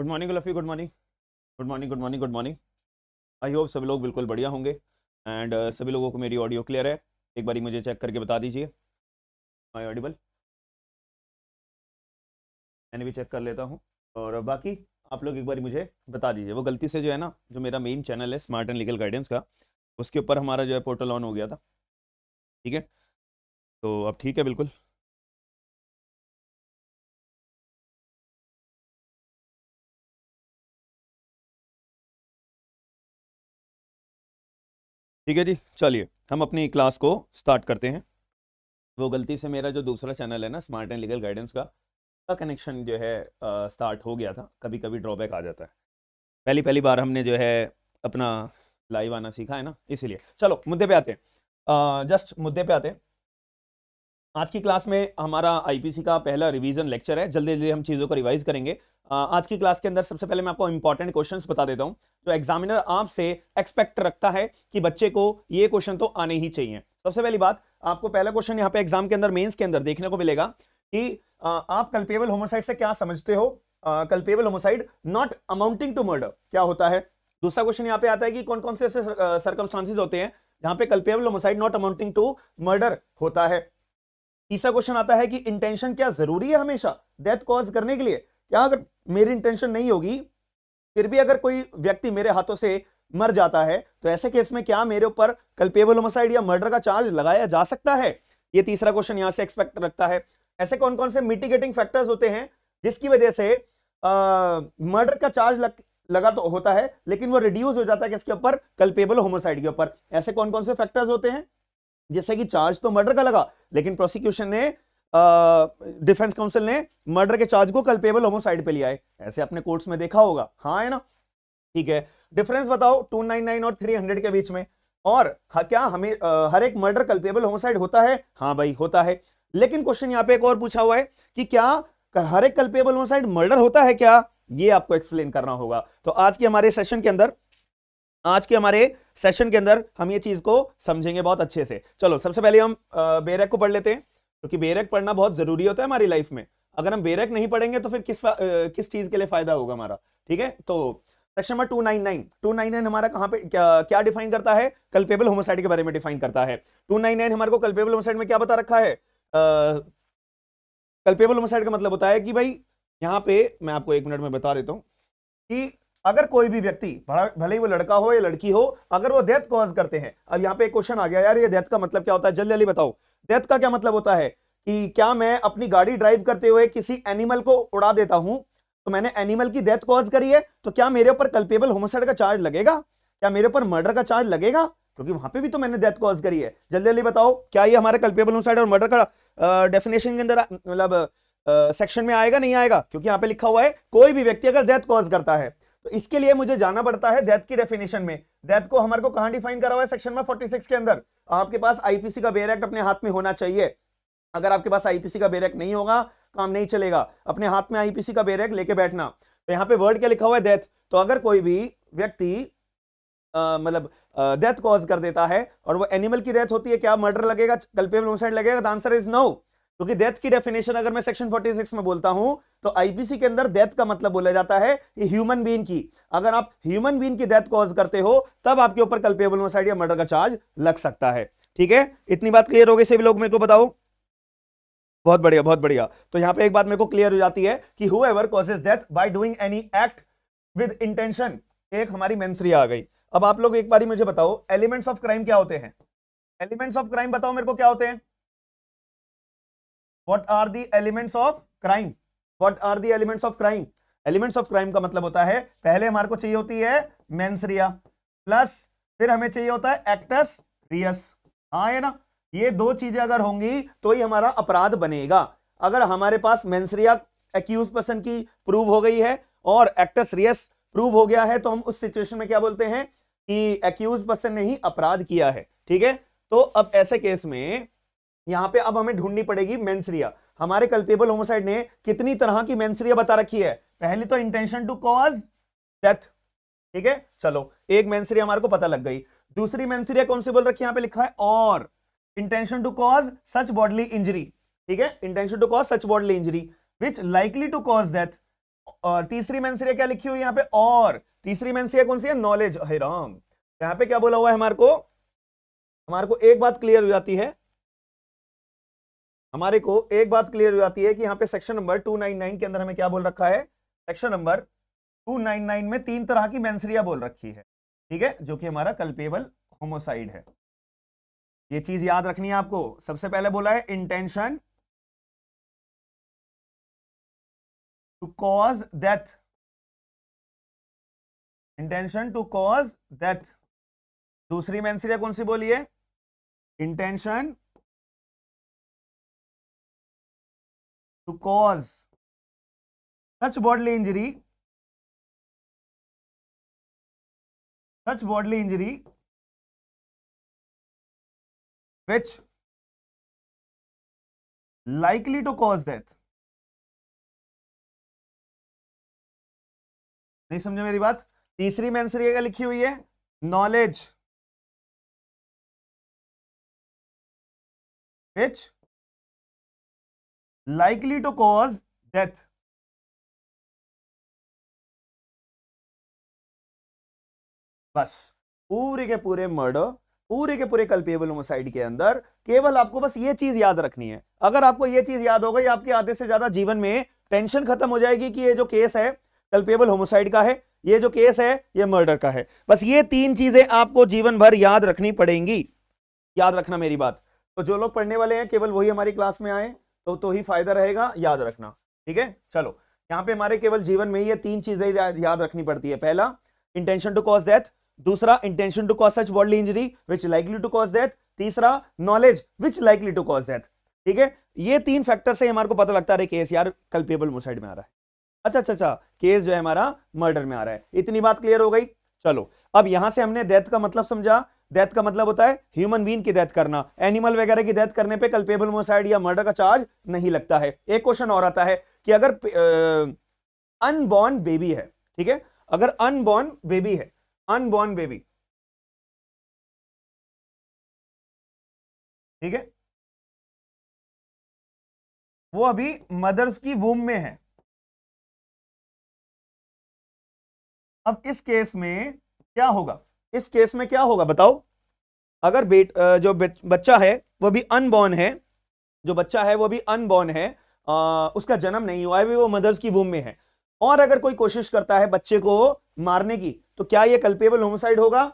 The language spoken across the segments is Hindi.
Good morning Luffy good morning good morning good morning good morning I hope सभी लोग बिल्कुल बढ़िया होंगे एंड uh, सभी लोगों को मेरी ऑडियो क्लियर है एक बारी मुझे चेक करके बता दीजिए माई ऑडिबल मैंने भी चेक कर लेता हूँ और बाकी आप लोग एक बार मुझे बता दीजिए वो गलती से जो है ना जो मेरा मेन चैनल है स्मार्ट एंड लीगल गाइडेंस का उसके ऊपर हमारा जो है पोर्टल ऑन हो गया था ठीक है तो अब ठीक है बिल्कुल ठीक है जी चलिए हम अपनी क्लास को स्टार्ट करते हैं वो गलती से मेरा जो दूसरा चैनल है ना स्मार्ट एंड लीगल गाइडेंस का का कनेक्शन जो है आ, स्टार्ट हो गया था कभी कभी ड्रॉबैक आ जाता है पहली पहली बार हमने जो है अपना लाइव आना सीखा है ना इसीलिए चलो मुद्दे पे आते हैं जस्ट मुद्दे पे आते हैं आज की क्लास में हमारा आईपीसी का पहला रिवीजन लेक्चर है जल्दी जल्दी हम चीज़ों को रिवाइज करेंगे आज की क्लास के अंदर सबसे पहले मैं आपको इंपॉर्टेंट क्वेश्चंस बता देता हूँ जो एग्जामिनर आपसे एक्सपेक्ट रखता है कि बच्चे को ये क्वेश्चन तो आने ही चाहिए सबसे पहली बात आपको पहला क्वेश्चन यहाँ पे एग्जाम के अंदर मेन्स के अंदर देखने को मिलेगा कि आप कल्पेबल होमोसाइड से क्या समझते हो culpable homicide not amounting to murder क्या होता है दूसरा क्वेश्चन यहाँ पे आता है कि कौन कौन से ऐसे सर्कमस्टांसिस होते हैं जहाँ पे culpable homicide not amounting to murder होता है तीसरा क्वेश्चन आता है कि इंटेंशन क्या जरूरी है हमेशा डेथ कॉज करने के लिए क्या अगर मेरी इंटेंशन नहीं होगी फिर भी अगर कोई व्यक्ति मेरे हाथों से मर जाता है तो ऐसे केस में क्या मेरे ऊपर कल्पेबल होमोसाइड या मर्डर का चार्ज लगाया जा सकता है ये तीसरा क्वेश्चन यहाँ से एक्सपेक्ट रखता है ऐसे कौन कौन से मिटिगेटिंग फैक्टर्स होते हैं जिसकी वजह से मर्डर का चार्ज लग, लगा तो होता है लेकिन वो रिड्यूस हो जाता है किसके ऊपर कल्पेबल होमोसाइड के ऊपर ऐसे कौन कौन से फैक्टर्स होते हैं जैसे कि चार्ज तो मर्डर का लगा लेकिन प्रोसिक्यूशन ने डिफेंस काउंसिल ने मर्डर के चार्ज को कल्पेबल होमोसाइड पे लिया है ऐसे अपने कोर्ट्स में देखा होगा हाँ है ना ठीक है डिफरेंस बताओ 299 और 300 के बीच में और क्या हमें आ, हर एक मर्डर कल्पेबल होमोसाइड होता है हाँ भाई होता है लेकिन क्वेश्चन यहाँ पे एक और पूछा हुआ है कि क्या हर एक कल्पेबल होमोसाइड मर्डर होता है क्या ये आपको एक्सप्लेन करना होगा तो आज के हमारे सेशन के अंदर आज के हमारे सेशन के अंदर हम ये चीज़ को समझेंगे बहुत अच्छे से चलो सबसे पहले हम बेरक को पढ़ लेते हैं क्योंकि तो बेरक पढ़ना बहुत ज़रूरी होता है हमारी लाइफ में अगर हम बेरक नहीं पढ़ेंगे तो फिर किस आ, किस चीज़ के लिए फ़ायदा होगा हमारा ठीक है तो section number two nine nine two nine nine हमारा कहाँ पे क्या क्या डिफाइन करता है कल्पेबल होमोसाइड के बारे में डिफाइन करता है टू नाइन नाइन हमारे को कल्पेबल होमोसाइड में क्या बता रखा है कल्पेबल होमोसाइड का मतलब होता है कि भाई यहाँ पे मैं आपको एक मिनट में बता देता हूँ कि अगर कोई भी व्यक्ति भले ही वो लड़का हो या लड़की हो अगर वो डेथ कॉज करते हैं अब यहाँ पे एक क्वेश्चन आ गया यार ये डेथ का मतलब क्या होता है जल्दी जल्दी बताओ डेथ का क्या मतलब होता है कि क्या मैं अपनी गाड़ी ड्राइव करते हुए किसी एनिमल को उड़ा देता हूं तो मैंने एनिमल की डेथ कॉज करी है तो क्या मेरे ऊपर कल्पेबल होमसाइड का चार्ज लगेगा क्या मेरे ऊपर मर्डर का चार्ज लगेगा क्योंकि वहां पे भी तो मैंने डेथ कॉज करी है जल्दी जल्दी बताओ क्या ये हमारे कल्पेबल होमसाइड और मर्डर का डेफिनेशन के अंदर मतलब सेक्शन में आएगा नहीं आएगा क्योंकि यहाँ पे लिखा हुआ है कोई भी व्यक्ति अगर डेथ कॉज करता है तो इसके लिए मुझे जाना पड़ता है डेथ की डेफिनेशन में डेथ को हमारे को कहाँ डिफाइन करा हुआ है सेक्शन में 46 के अंदर आपके पास आईपीसी का बेर एक्ट अपने हाथ में होना चाहिए अगर आपके पास आईपीसी का बेर एक्ट नहीं होगा काम नहीं चलेगा अपने हाथ में आईपीसी का बेर एक्ट लेके बैठना तो यहाँ पे वर्ड क्या लिखा हुआ है डेथ तो अगर कोई भी व्यक्ति मतलब डेथ कॉज कर देता है और वो एनिमल की डेथ होती है क्या मर्डर लगेगा कल्पेबल लगेगा आंसर इज नो क्योंकि डेथ की डेफिनेशन अगर मैं सेक्शन 46 में बोलता हूं तो आईपीसी के अंदर डेथ का मतलब बोला जाता है ह्यूमन बीन की अगर आप ह्यूमन बीन की डेथ कॉज करते हो तब आपके ऊपर कल्पेबल मोसाइड या मर्डर का चार्ज लग सकता है ठीक है इतनी बात क्लियर हो गई सभी लोग मेरे को बताओ बहुत बढ़िया बहुत बढ़िया तो यहां पर एक बात मेरे को क्लियर हो जाती है कि whoever causes death by doing any act with intention एक हमारी मेन्सरी आ गई अब आप लोग एक बार मुझे बताओ एलिमेंट्स ऑफ क्राइम क्या होते हैं एलिमेंट्स ऑफ क्राइम बताओ मेरे को क्या होते हैं what are the elements of crime what are the elements of crime elements of crime का मतलब होता है पहले हमारे को चाहिए होती है मेंसरिया प्लस फिर हमें चाहिए होता है एक्टस रियस हाँ है ना ये दो चीजें अगर होंगी तो ही हमारा अपराध बनेगा अगर हमारे पास मेंसरिया एक्यूज पर्सन की प्रूव हो गई है और एक्टस रियस प्रूव हो गया है तो हम उस सिचुएशन में क्या बोलते हैं कि एक्यूज पर्सन ने ही अपराध किया है ठीक है तो अब ऐसे केस में यहां पे अब हमें ढूंढनी पड़ेगी मेंसरिया हमारे कल्पेबल होमोसाइड ने कितनी तरह की मेंसरिया बता रखी है पहली तो इंटेंशन टू कॉज डेथ ठीक है चलो एक मेंसरिया हमारे को पता लग गई दूसरी मेंसरिया कौन सी बोल रखी है यहां पे लिखा है और intention to cause such bodily injury ठीक है intention to cause such bodily injury which likely to cause death और तीसरी मेंसरिया क्या लिखी हुई यहां पे और तीसरी मेंसरिया कौन सी है नॉलेज है राम यहां पे क्या बोला हुआ है हमारे को हमारे को एक बात क्लियर हो जाती है हमारे को एक बात क्लियर हो जाती है कि यहाँ पे सेक्शन नंबर 299 के अंदर हमें क्या बोल रखा है सेक्शन नंबर 299 में तीन तरह की मैंसरिया बोल रखी है ठीक है जो कि हमारा कल्पेबल होमोसाइड है ये चीज याद रखनी है आपको सबसे पहले बोला है intention to cause death intention to cause death दूसरी मैंसरिया कौन सी बोली है intention to cause such bodily injury such bodily injury which likely to cause death नहीं समझे मेरी बात तीसरी में आंसर ये लिखी हुई है knowledge which likely to cause death बस पूरे के पूरे मर्डर पूरे के पूरे कल्पेबल होमोसाइड के अंदर केवल आपको बस ये चीज याद रखनी है अगर आपको ये चीज याद हो गई आपके आधे से ज्यादा जीवन में टेंशन खत्म हो जाएगी कि ये जो केस है कल्पेबल होमोसाइड का है ये जो केस है ये मर्डर का है बस ये तीन चीजें आपको जीवन भर याद रखनी पड़ेंगी याद रखना मेरी बात तो जो लोग पढ़ने वाले हैं केवल वही हमारी क्लास में आए तो तो ही फायदा रहेगा याद रखना ठीक है चलो यहाँ पे हमारे केवल जीवन में ये तीन चीजें याद रखनी पड़ती है पहला इंटेंशन टू कॉज डेथ दूसरा intention to cause such body injury which likely to cause death तीसरा knowledge which likely to cause death ठीक है ये तीन फैक्टर से हमारे को पता लगता है केस यार कल्पेबल मुसाइड में आ रहा है अच्छा अच्छा अच्छा केस जो है हमारा मर्डर में आ रहा है इतनी बात क्लियर हो गई चलो अब यहां से हमने डेथ का मतलब समझा डेथ का मतलब होता है ह्यूमन बीन की डेथ करना एनिमल वगैरह की डेथ करने पे कल्पेबल मोसाइड या मर्डर का चार्ज नहीं लगता है एक क्वेश्चन और आता है कि अगर अनबॉर्न बेबी है ठीक है अगर अनबॉर्न बेबी है अनबॉर्न बेबी ठीक है वो अभी मदर्स की वूम में है अब इस केस में क्या होगा इस केस में क्या होगा बताओ अगर बेट जो बच्चा है वो भी अनबॉर्न है जो बच्चा है वो भी अनबॉर्न है आ, उसका जन्म नहीं हुआ है वो मदर्स की वूम में है और अगर कोई कोशिश करता है बच्चे को मारने की तो क्या ये कल्पेबल होमोसाइड होगा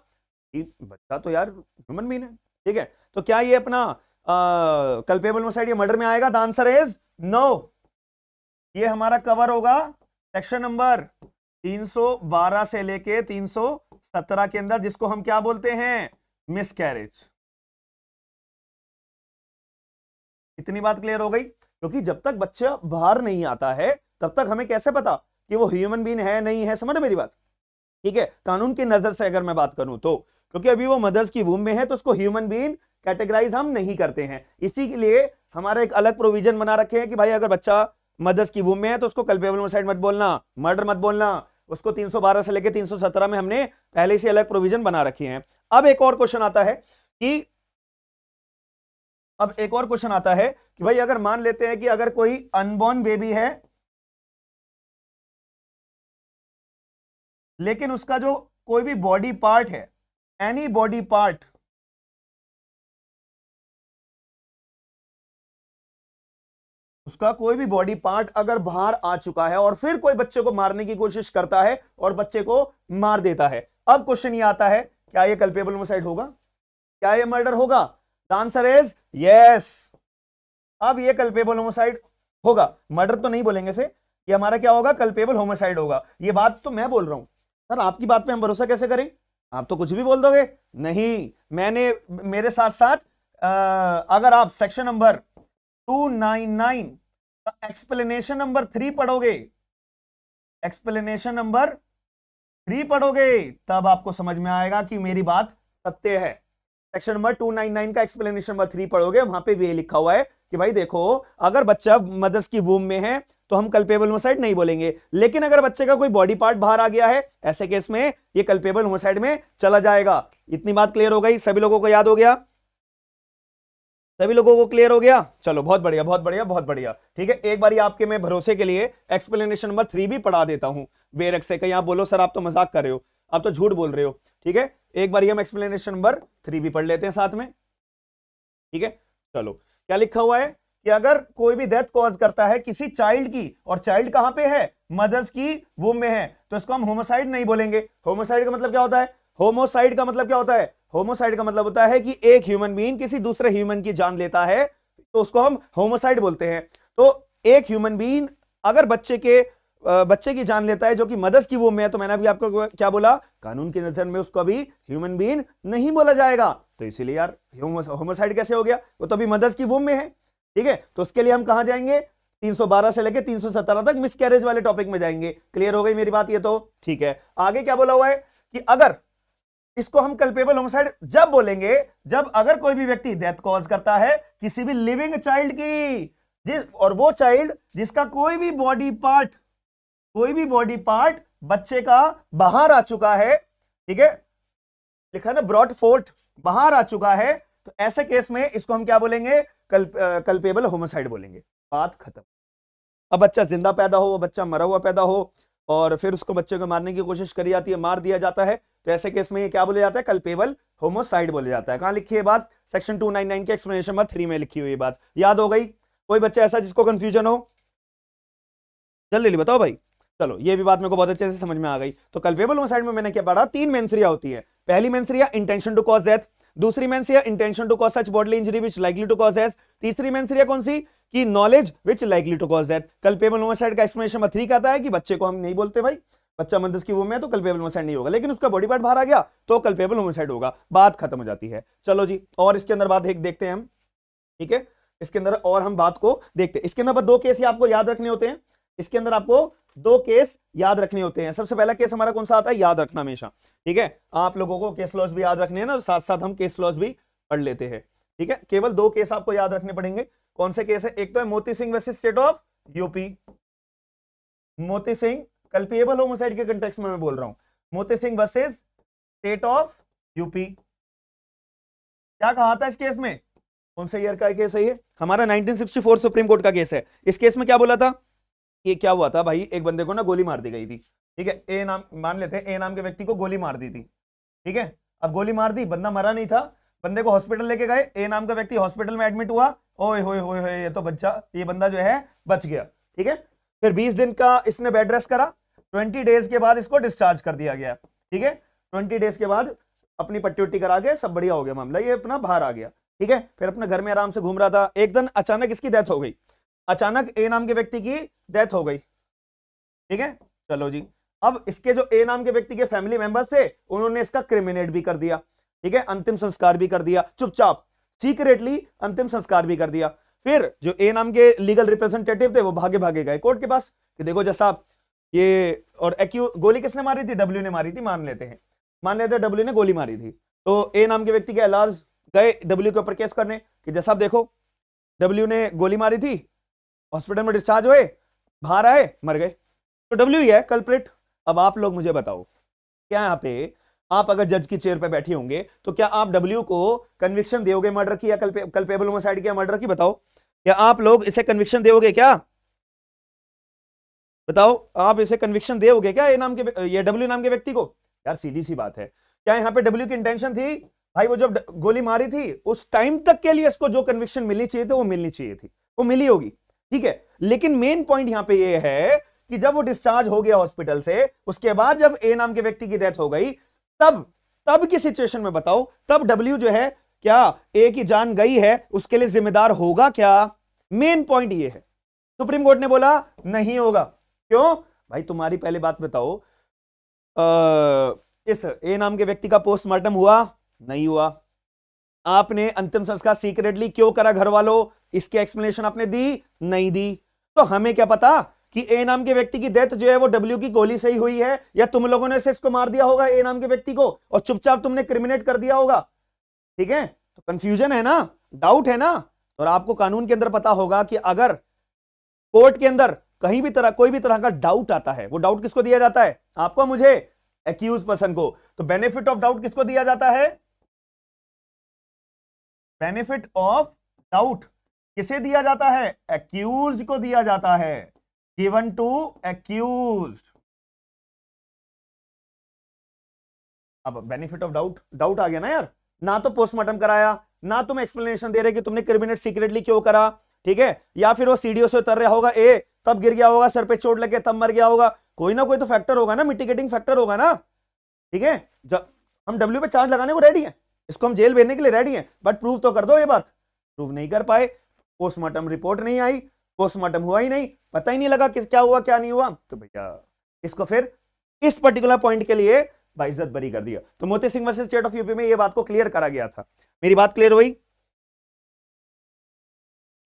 बच्चा तो यार ह्यूमन बीन है ठीक है तो क्या ये अपना कल्पेबल होमोसाइड या मर्डर में आएगा द आंसर इज नो ये हमारा कवर होगा सेक्शन नंबर 312 से लेके 300 सत्रह के अंदर जिसको हम क्या बोलते हैं मिस कैरेज इतनी बात क्लियर हो गई क्योंकि जब तक बच्चा बाहर नहीं आता है तब तक हमें कैसे पता कि वो ह्यूमन बीन है नहीं है समझ मेरी बात ठीक है कानून की नजर से अगर मैं बात करूं तो क्योंकि अभी वो मदर्स की वूम में है तो उसको ह्यूमन बीन कैटेगराइज हम नहीं करते हैं इसी के लिए हमारा एक अलग प्रोविजन बना रखे हैं कि भाई अगर बच्चा मदर्स की वूम में है तो उसको कल्पेबल मोसाइड मत बोलना मर्डर मत बोलना उसको 312 से लेकर 317 में हमने पहले से अलग प्रोविजन बना रखे हैं अब एक और क्वेश्चन आता है कि अब एक और क्वेश्चन आता है कि भाई अगर मान लेते हैं कि अगर कोई अनबॉर्न बेबी है लेकिन उसका जो कोई भी बॉडी पार्ट है एनी बॉडी पार्ट उसका कोई भी बॉडी पार्ट अगर बाहर आ चुका है और फिर कोई बच्चे को मारने की कोशिश करता है और बच्चे को मार देता है अब क्वेश्चन ये आता है क्या ये कल्पेबल मोसाइड होगा क्या ये मर्डर होगा द आंसर इज यस अब ये कल्पेबल होमोसाइड होगा मर्डर तो नहीं बोलेंगे से ये हमारा क्या होगा कल्पेबल होमोसाइड होगा ये बात तो मैं बोल रहा हूं सर आपकी बात पे हम भरोसा कैसे करें आप तो कुछ भी बोल दोगे नहीं मैंने मेरे साथ साथ आ, अगर आप section number two nine nine explanation number three पढ़ोगे एक्सप्लेनेशन नंबर थ्री पढ़ोगे तब आपको समझ में आएगा कि मेरी बात सत्य है section number two nine nine का एक्सप्लेनेशन नंबर थ्री पढ़ोगे वहां पे भी ये लिखा हुआ है कि भाई देखो अगर बच्चा मदर्स की वूम में है तो हम कल्पेबल होमोसाइड नहीं बोलेंगे लेकिन अगर बच्चे का कोई बॉडी पार्ट बाहर आ गया है ऐसे केस में ये कल्पेबल होमोसाइड में चला जाएगा इतनी बात क्लियर हो गई सभी लोगों को याद हो गया सभी लोगों को क्लियर हो गया चलो बहुत बढ़िया बहुत बढ़िया बहुत बढ़िया ठीक है एक बार आपके मैं भरोसे के लिए एक्सप्लेनेशन नंबर थ्री भी पढ़ा देता हूँ बेरक से कहीं आप बोलो सर आप तो मजाक कर रहे हो आप तो झूठ बोल रहे हो ठीक है एक बार हम एक्सप्लेनेशन नंबर थ्री भी पढ़ लेते हैं साथ में ठीक है चलो क्या लिखा हुआ है कि अगर कोई भी डेथ कॉज करता है किसी चाइल्ड की और चाइल्ड कहां पे है मदर्स की वो में है तो इसको हम होमोसाइड नहीं बोलेंगे होमोसाइड का मतलब क्या होता है होमोसाइड का मतलब क्या होता है होमोसाइड का मतलब होता है कि एक ह्यूमन बीन किसी दूसरे ह्यूमन की जान लेता है तो उसको हम होमोसाइड बोलते हैं तो एक ह्यूमन बीन अगर बच्चे के बच्चे की जान लेता है जो कि मदर्स की वो में है तो मैंने अभी आपको क्या बोला कानून की नजर में उसको अभी ह्यूमन बीन नहीं बोला जाएगा तो इसीलिए यार होमोसाइड कैसे हो गया वो तो अभी मदर्स की वो में है ठीक है तो उसके लिए हम कहा जाएंगे 312 से लेके 317 तक मिसकैरेज वाले टॉपिक में जाएंगे क्लियर हो गई मेरी बात ये तो ठीक है आगे क्या बोला हुआ है कि अगर इसको हम कल्पेबल होमसाइड जब बोलेंगे जब अगर कोई भी व्यक्ति डेथ कॉज करता है किसी भी लिविंग चाइल्ड की जिस और वो चाइल्ड जिसका कोई भी बॉडी पार्ट कोई भी बॉडी पार्ट बच्चे का बाहर आ चुका है ठीक है लिखा ना ब्रॉड फोर्ट बाहर आ चुका है तो ऐसे केस में इसको हम क्या बोलेंगे कल्प कल्पेबल होमोसाइड बोलेंगे बात खत्म अब बच्चा जिंदा पैदा हो बच्चा मरा हुआ पैदा हो और फिर उसको बच्चे को मारने की कोशिश करी जाती है मार दिया जाता है तो ऐसे केस में ये क्या बोला जाता है कल्पेबल होमोसाइड बोला जाता है कहाँ लिखी है बात सेक्शन 299 के एक्सप्लेनेशन नंबर थ्री में लिखी हुई बात याद हो गई कोई बच्चा ऐसा जिसको कंफ्यूजन हो जल्दी बताओ भाई चलो ये भी बात मेरे को बहुत अच्छे से समझ में आ गई तो कल्पेबल होमोसाइड में मैंने क्या पढ़ा तीन मेन्सरिया होती है पहली mens rea intention to cause death दूसरी mens rea intention to cause such bodily injury which likely to cause as तीसरी मेन्सरिया कौन सी कि knowledge which likely to cause that culpable homicide का एक्सप्लेनेशन नंबर थ्री कहता है कि बच्चे को हम नहीं बोलते भाई बच्चा मंदस की वो में तो कल्पेबल होमोसाइड नहीं होगा लेकिन उसका बॉडी पार्ट बाहर आ गया तो कल्पेबल होमोसाइड होगा बात खत्म हो जाती है चलो जी और इसके अंदर बात एक देखते हैं हम ठीक है इसके अंदर और हम बात को देखते हैं इसके अंदर दो केस ही आपको याद रखने होते हैं इसके अंदर आपको दो केस याद रखने होते हैं सबसे पहला केस हमारा कौन सा आता है याद रखना हमेशा ठीक है आप लोगों को केस लॉस भी याद रखने हैं ना साथ साथ हम केस लॉस भी पढ़ लेते हैं ठीक है केवल दो केस आपको याद रखने पड़ेंगे कौन से केस है एक तो है Moti Singh versus state of UP Moti Singh culpable homicide के कंटेक्स में मैं बोल रहा हूं Moti Singh versus state of UP क्या कहा था इस केस में कौन से ईयर का केस है ये हमारा 1964 सुप्रीम कोर्ट का केस है इस केस में क्या बोला था ये क्या हुआ था भाई एक बंदे को ना गोली मार दी गई थी ठीक है ए नाम मान लेते हैं ए नाम के व्यक्ति को गोली मार दी थी ठीक है अब गोली मार दी बंदा मरा नहीं था बंदे को हॉस्पिटल लेके गए ए नाम का व्यक्ति हॉस्पिटल में एडमिट हुआ ओए होए होए होए ये तो बच्चा ये बंदा जो है बच गया ठीक है फिर 20 दिन का इसने बेड रेस्ट करा 20 डेज के बाद इसको डिस्चार्ज कर दिया गया ठीक है 20 डेज के बाद अपनी पट्टी उट्टी करा के सब बढ़िया हो गया मामला ये अपना बाहर आ गया ठीक है फिर अपने घर में आराम से घूम रहा था एक दिन अचानक इसकी डेथ हो गई अचानक ए नाम के व्यक्ति की डेथ हो गई ठीक है चलो जी अब इसके जो ए नाम के व्यक्ति के फैमिली मेंबर्स थे उन्होंने इसका क्रिमिनेट भी कर दिया ठीक है अंतिम संस्कार भी कर दिया चुपचाप सीक्रेटली अंतिम संस्कार भी कर दिया फिर जो ए नाम के लीगल रिप्रेजेंटेटिव थे वो भागे भागे गए कोर्ट के पास कि देखो जैसा आप ये और एक्यू गोली किसने मारी थी डब्ल्यू ने मारी थी मान लेते हैं मान लेते हैं डब्ल्यू ने गोली मारी थी तो ए नाम के व्यक्ति के अलाज गए डब्ल्यू के ऊपर केस करने कि जैसा आप देखो डब्ल्यू ने गोली मारी थी हॉस्पिटल में डिस्चार्ज हुए बाहर आए मर गए तो डब्ल्यू ही है कल्प्रेट अब आप लोग मुझे बताओ क्या यहाँ पे आप अगर जज की चेयर पर बैठे होंगे तो क्या आप डब्ल्यू को कन्विक्शन दोगे मर्डर की या कल्पेबल पे, होमोसाइड की या मर्डर की बताओ क्या आप लोग इसे कन्विक्शन दोगे क्या बताओ आप इसे कन्विक्शन दोगे क्या ये नाम के ये डब्ल्यू नाम के व्यक्ति को यार सीधी सी बात है क्या यहाँ पे डब्ल्यू की इंटेंशन थी भाई वो जब गोली मारी थी उस टाइम तक के लिए इसको जो कन्विक्शन मिलनी चाहिए थी वो मिलनी चाहिए थी वो मिली होगी ठीक है लेकिन मेन पॉइंट यहाँ पे ये है कि जब वो डिस्चार्ज हो गया हॉस्पिटल से उसके बाद जब ए नाम के व्यक्ति की डेथ हो गई तब तब की सिचुएशन में बताओ तब डब्ल्यू जो है क्या ए की जान गई है उसके लिए जिम्मेदार होगा क्या मेन पॉइंट ये है सुप्रीम कोर्ट ने बोला नहीं होगा क्यों भाई तुम्हारी पहले बात बताओ आ, इस ए नाम के व्यक्ति का पोस्टमार्टम हुआ नहीं हुआ आपने अंतिम संस्कार सीक्रेटली क्यों करा घर वालों इसकी एक्सप्लेनेशन आपने दी नहीं दी तो हमें क्या पता कि ए नाम के व्यक्ति की डेथ जो है वो डब्ल्यू की गोली से ही हुई है या तुम लोगों ने इसको मार दिया होगा ए नाम के व्यक्ति को और चुपचाप तुमने क्रिमिनेट कर दिया होगा ठीक है तो कंफ्यूजन है ना डाउट है ना तो और आपको कानून के अंदर पता होगा कि अगर कोर्ट के अंदर कहीं भी तरह कोई भी तरह का डाउट आता है वो डाउट किसको दिया जाता है आपको मुझे एक्यूज पर्सन को तो बेनिफिट ऑफ डाउट किसको दिया जाता है बेनिफिट ऑफ डाउट किसे दिया जाता है एक्यूज को दिया जाता है given to accused अब बेनिफिट ऑफ डाउट डाउट आ गया ना यार ना तो पोस्टमार्टम कराया ना तुम एक्सप्लेनेशन दे रहे कि तुमने क्रिमिनेट सीक्रेटली क्यों करा ठीक है या फिर वो सीडीओ से उतर रहा होगा ए तब गिर गया होगा सर पे चोट लगे तब मर गया होगा कोई ना कोई तो फैक्टर होगा ना मिटिगेटिंग फैक्टर होगा ना ठीक है जब हम डब्ल्यू पे चार्ज लगाने को रेडी है इसको हम जेल भेजने के लिए रेडी है बट प्रूव तो कर दो ये बात प्रूव नहीं कर पाए पोस्टमार्टम रिपोर्ट नहीं आई पोस्टमार्टम हुआ ही नहीं पता ही नहीं लगा किस क्या हुआ क्या नहीं हुआ तो भैया इसको फिर इस पर्टिकुलर पॉइंट के लिए बाइजत बरी कर दिया तो Moti Singh versus state of UP में ये बात को क्लियर करा गया था मेरी बात क्लियर हुई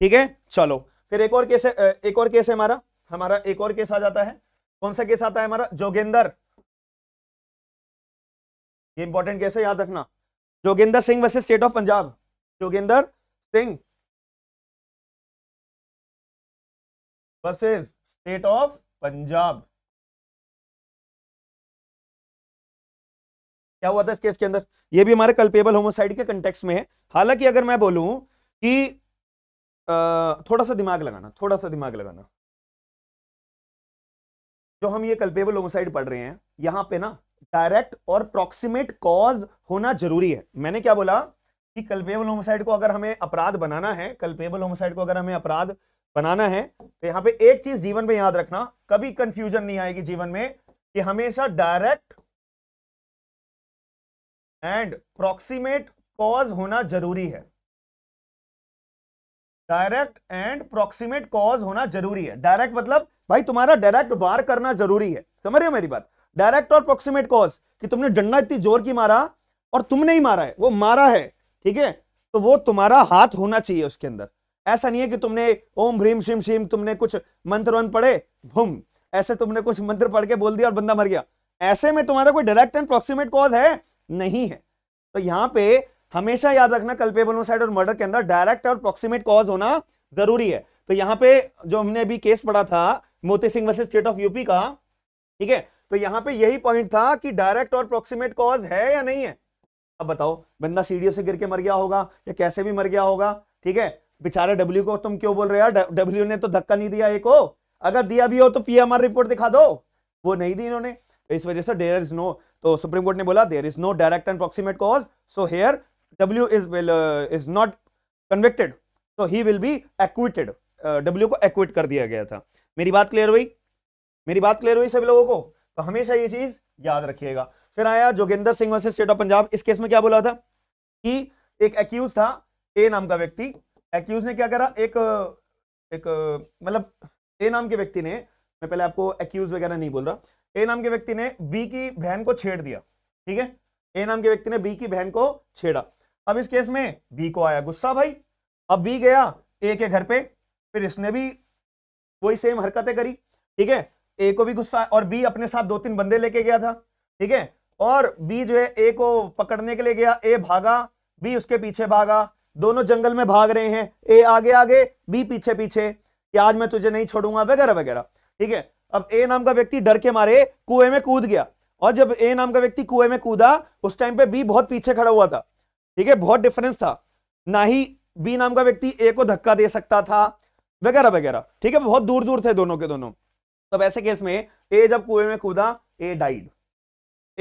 ठीक है चलो फिर एक और केस एक और केस है हमारा हमारा एक और केस आ जाता है कौन सा केस आता है हमारा जोगेंदर ये इंपॉर्टेंट केस है याद रखना Joginder Singh versus state of Punjab Joginder Singh versus state of Punjab क्या हुआ था इस केस के अंदर ये भी हमारे कल्पेबल होमोसाइड के कंटेक्स में है हालांकि अगर मैं बोलूं कि आ, थोड़ा सा दिमाग लगाना थोड़ा सा दिमाग लगाना जो हम ये कल्पेबल होमोसाइड पढ़ रहे हैं यहां पे ना डायरेक्ट और प्रोक्सीमेट कॉज होना जरूरी है मैंने क्या बोला कि कल्पेबल होमोसाइड को अगर हमें अपराध बनाना है कल्पेबल होमोसाइड को अगर हमें अपराध बनाना है तो यहां पे एक चीज जीवन में याद रखना कभी कंफ्यूजन नहीं आएगी जीवन में कि हमेशा डायरेक्ट एंड प्रोक्सीमेट कॉज होना जरूरी है डायरेक्ट एंड प्रोक्सीमेट कॉज होना जरूरी है डायरेक्ट मतलब भाई तुम्हारा डायरेक्ट वार करना जरूरी है समझ रहे हो मेरी बात डायरेक्ट और प्रोक्सीमेट कॉज कि तुमने डंडा इतनी जोर की मारा और तुमने ही मारा है वो मारा है ठीक है तो वो तुम्हारा हाथ होना चाहिए उसके अंदर ऐसा नहीं है कि तुमने ओम भ्रीम शिम शिम तुमने कुछ मंत्र वन पढ़े भूम ऐसे तुमने कुछ मंत्र पढ़ के बोल दिया और बंदा मर गया ऐसे में तुम्हारा कोई डायरेक्ट एंड प्रोक्सीमेट कॉज है नहीं है तो यहाँ पे हमेशा याद रखना कल्पेबल होमसाइड और मर्डर के अंदर डायरेक्ट और प्रोक्सीमेट कॉज होना जरूरी है तो यहाँ पे जो हमने अभी केस पढ़ा था Moti Singh versus state of UP का ठीक है तो यहाँ पे यही पॉइंट था कि डायरेक्ट और प्रोक्सीमेट कॉज है या नहीं है अब बताओ बंदा सीढ़ियों से गिर के मर गया होगा या कैसे भी मर गया होगा ठीक है बेचारे डब्ल्यू को तुम क्यों बोल रहे हो डब्ल्यू ने तो धक्का नहीं दिया एक को अगर दिया भी हो तो पीएमआर रिपोर्ट दिखा दो वो नहीं दी इन्होंने इस वजह से देर इज नो तो सुप्रीम कोर्ट ने बोला there is no direct and approximate cause so here W is will is not convicted so he will be acquitted W को एक्विट कर दिया गया था मेरी बात क्लियर हुई मेरी बात क्लियर हुई सभी लोगों को तो हमेशा ये चीज याद रखिएगा फिर आया Joginder Singh versus state of Punjab इस केस में क्या बोला था कि एक एक्यूज था ए नाम का व्यक्ति एक्यूज ने क्या करा एक एक मतलब ए नाम के व्यक्ति ने मैं पहले आपको एक्यूज वगैरह नहीं बोल रहा ए नाम के व्यक्ति ने बी की बहन को छेड़ दिया ठीक है ए नाम के व्यक्ति ने बी की बहन को छेड़ा अब इस केस में बी को आया गुस्सा भाई अब बी गया ए के घर पे फिर इसने भी वही सेम हरकतें करी ठीक है ए को भी गुस्सा और बी अपने साथ दो तीन बंदे लेके गया था ठीक है और बी जो है ए को पकड़ने के लिए गया ए भागा बी उसके पीछे भागा दोनों जंगल में भाग रहे हैं ए आगे आगे बी पीछे पीछे कि आज मैं तुझे नहीं छोड़ूंगा वगैरह वगैरह ठीक है अब ए नाम का व्यक्ति डर के मारे कुएं में कूद गया और जब ए नाम का व्यक्ति कुएं में कूदा उस टाइम पे बी बहुत पीछे खड़ा हुआ था ठीक है बहुत डिफरेंस था ना ही बी नाम का व्यक्ति ए को धक्का दे सकता था वगैरह वगैरह ठीक है बहुत दूर दूर थे दोनों के दोनों तब ऐसे केस में ए जब कुएं में कूदा ए डाइड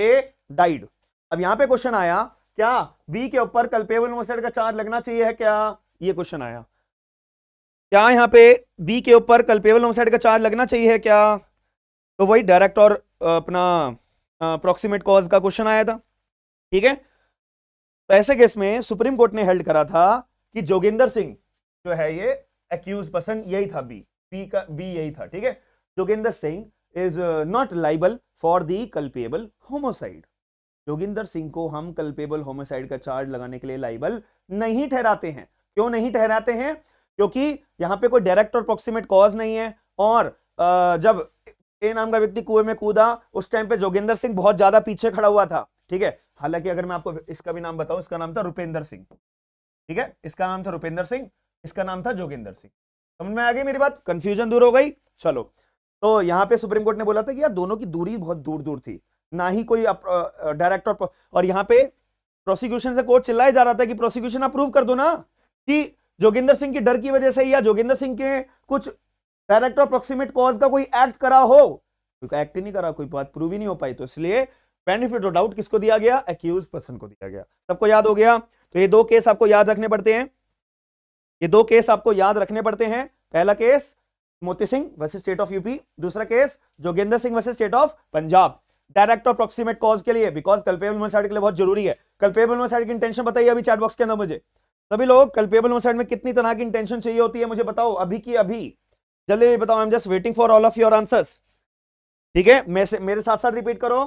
ए डाइड अब यहां पे क्वेश्चन आया क्या बी के ऊपर कल्पेबल मोसेट का चार्ज लगना चाहिए है क्या ये क्वेश्चन आया क्या यहाँ पे बी के ऊपर कल्पेबल होमसाइड का चार्ज लगना चाहिए है क्या तो वही डायरेक्ट और अपना अप्रोक्सीमेट कॉज का क्वेश्चन आया था ठीक है तो ऐसे केस में सुप्रीम कोर्ट ने हेल्ड करा था कि जोगिंदर सिंह जो है ये एक्यूज पर्सन यही था बी बी का बी यही था ठीक है Joginder Singh is not liable for the culpable homicide Joginder Singh को हम कल्पेबल होमोसाइड का चार्ज लगाने के लिए लाइबल नहीं ठहराते हैं क्यों नहीं ठहराते हैं क्योंकि यहाँ पे कोई डायरेक्ट और अप्रोक्सीमेट कॉज नहीं है और जब ए नाम का व्यक्ति कुएं में कूदा उस टाइम पे जोगिंदर सिंह बहुत ज्यादा पीछे खड़ा हुआ था ठीक है हालांकि अगर मैं आपको इसका भी नाम बताऊं इसका नाम था रुपेंद्र सिंह ठीक है इसका नाम था रुपेंद्र सिंह इसका नाम था जोगिंदर सिंह समझ में आ गई मेरी बात कंफ्यूजन दूर हो गई चलो तो यहाँ पे सुप्रीम कोर्ट ने बोला था कि यार दोनों की दूरी बहुत दूर दूर थी ना ही कोई डायरेक्टर और यहाँ पे प्रोसिक्यूशन से कोर्ट चिल्लाया जा रहा था कि प्रोसिक्यूशन अप्रूव कर दो ना कि जोगिंदर सिंह की डर की वजह से या जोगिंदर सिंह के कुछ डायरेक्ट और प्रोक्सीमेट कॉज का कोई एक्ट करा हो क्योंकि एक्ट ही नहीं करा कोई बात प्रूव ही नहीं हो पाई तो इसलिए बेनिफिट और डाउट किसको दिया गया एक्यूज पर्सन को दिया गया सबको याद हो गया तो ये दो केस आपको याद रखने पड़ते हैं ये दो केस आपको याद रखने पड़ते हैं पहला case Moti Singh versus state of UP दूसरा case Joginder Singh versus state of Punjab direct और अप्रोक्सीमेट कॉज के लिए बिकॉज कल्पेबल मोनोसाइड के लिए बहुत जरूरी है कल्पेबल मोनोसाइड की इंटेंशन बताइए अभी चैट बॉक्स के अंदर मुझे सभी लोग कल्पेबल मोनोसाइड में कितनी तरह की इंटेंशन चाहिए होती है मुझे बताओ अभी की अभी जल्दी जल्दी बताओ I am just waiting for all of your answers ठीक है मेरे साथ साथ रिपीट करो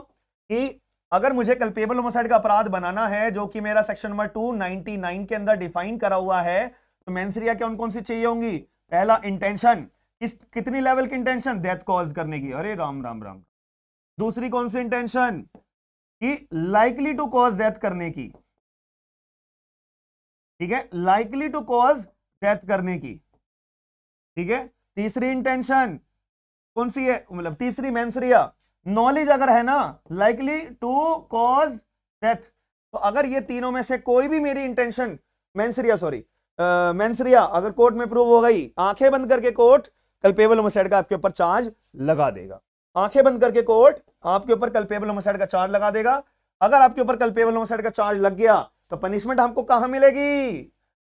कि अगर मुझे कल्पेबल होमोसाइड का अपराध बनाना है जो कि मेरा सेक्शन नंबर 299 के अंदर डिफाइन करा हुआ है तो मेंसरिया कौन कौन सी चाहिए होंगी पहला इंटेंशन इस कितनी लेवल की इंटेंशन डेथ कॉज करने की अरे राम राम राम दूसरी कौन सी इंटेंशन कि लाइकली टू कॉज डेथ करने की ठीक है लाइकली टू कॉज डेथ करने की ठीक है तीसरी इंटेंशन कौन सी है मतलब तीसरी मैं नॉलेज अगर है ना लाइकली टू कॉज डेथ तो अगर ये तीनों में से कोई भी मेरी इंटेंशन मैंसरिया सॉरी मैंसरिया अगर कोर्ट में प्रूव हो गई आंखें बंद करके कोर्ट कल पेबल उमसेड का आपके ऊपर चार्ज लगा देगा आंखें बंद करके कोर्ट आपके ऊपर कल्पेबल होमोसाइड का चार्ज लगा देगा अगर आपके ऊपर कल्पेबल होमोसाइड का चार्ज लग गया तो पनिशमेंट हमको कहां मिलेगी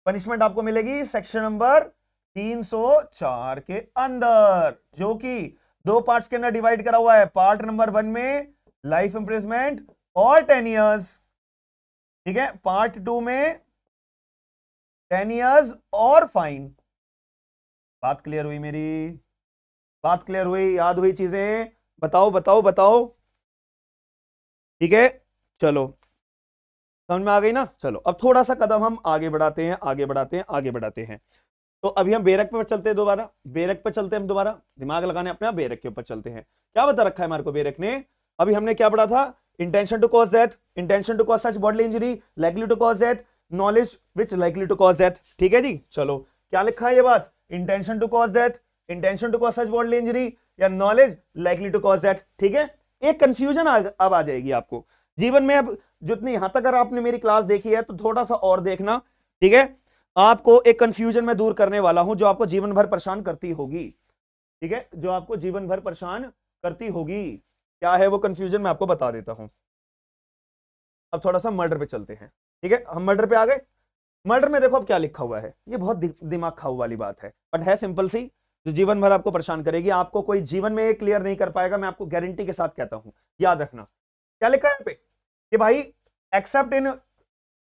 पनिशमेंट आपको मिलेगी सेक्शन नंबर 304 के अंदर जो कि दो पार्ट्स के अंदर डिवाइड करा हुआ है पार्ट नंबर वन में लाइफ इंप्रेसमेंट और टेन ईयर्स ठीक है पार्ट टू में टेन ईयर्स और फाइन बात क्लियर हुई मेरी बात क्लियर हुई याद हुई चीजें बताओ बताओ बताओ ठीक है चलो समझ में आ गई ना चलो अब थोड़ा सा कदम हम आगे बढ़ाते हैं आगे बढ़ाते हैं आगे बढ़ाते हैं तो अभी हम बेरक पर चलते हैं दोबारा बेरक पर चलते हैं हम दोबारा दिमाग लगाने अपने आप बेरक के ऊपर चलते हैं क्या बता रखा है हमारे को बेरक ने अभी हमने क्या पढ़ा था intention to cause that intention to cause such body injury likely to cause that knowledge which likely to cause that ठीक है जी चलो क्या लिखा है ये बात intention to cause that intention to cause such bodily injury या knowledge likely to cause that ठीक है एक कंफ्यूजन अब आ जाएगी आपको जीवन में अब जितनी यहां तक अगर आपने मेरी क्लास देखी है तो थोड़ा सा और देखना ठीक है आपको एक कंफ्यूजन में दूर करने वाला हूं जो आपको जीवन भर परेशान करती होगी ठीक है जो आपको जीवन भर परेशान करती होगी क्या है वो कंफ्यूजन मैं आपको बता देता हूं अब थोड़ा सा मर्डर पे चलते हैं ठीक है हम मर्डर पे आ गए मर्डर में देखो अब क्या लिखा हुआ है ये बहुत दि, दिमाग खाऊ वाली बात है बट है सिंपल सी जो जीवन भर आपको परेशान करेगी आपको कोई जीवन में क्लियर नहीं कर पाएगा मैं आपको गारंटी के साथ कहता हूं याद रखना क्या लिखा है पे कि भाई एक्सेप्ट इन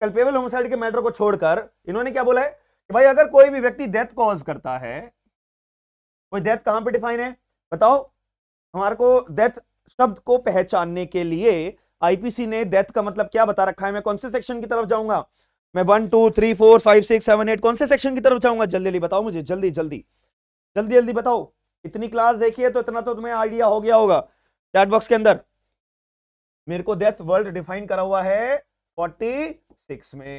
कल्पेबल होमसाइड के मैटर को छोड़कर इन्होंने क्या बोला है कि भाई अगर कोई भी व्यक्ति डेथ कॉज करता है कोई डेथ कहां पे डिफाइन है बताओ हमारे को डेथ शब्द को पहचानने के लिए आईपीसी ने डेथ का मतलब क्या बता रखा है मैं कौन से सेक्शन की तरफ जाऊंगा मैं one two three four five six seven eight कौन से सेक्शन की तरफ जाऊंगा जल्दी जल्दी बताओ मुझे जल्दी जल्दी जल्दी जल्दी बताओ इतनी क्लास देखी है तो इतना तो तुम्हें आइडिया हो गया होगा चैट बॉक्स के अंदर मेरे को डेथ वर्ल्ड डिफाइन करा हुआ है 46 में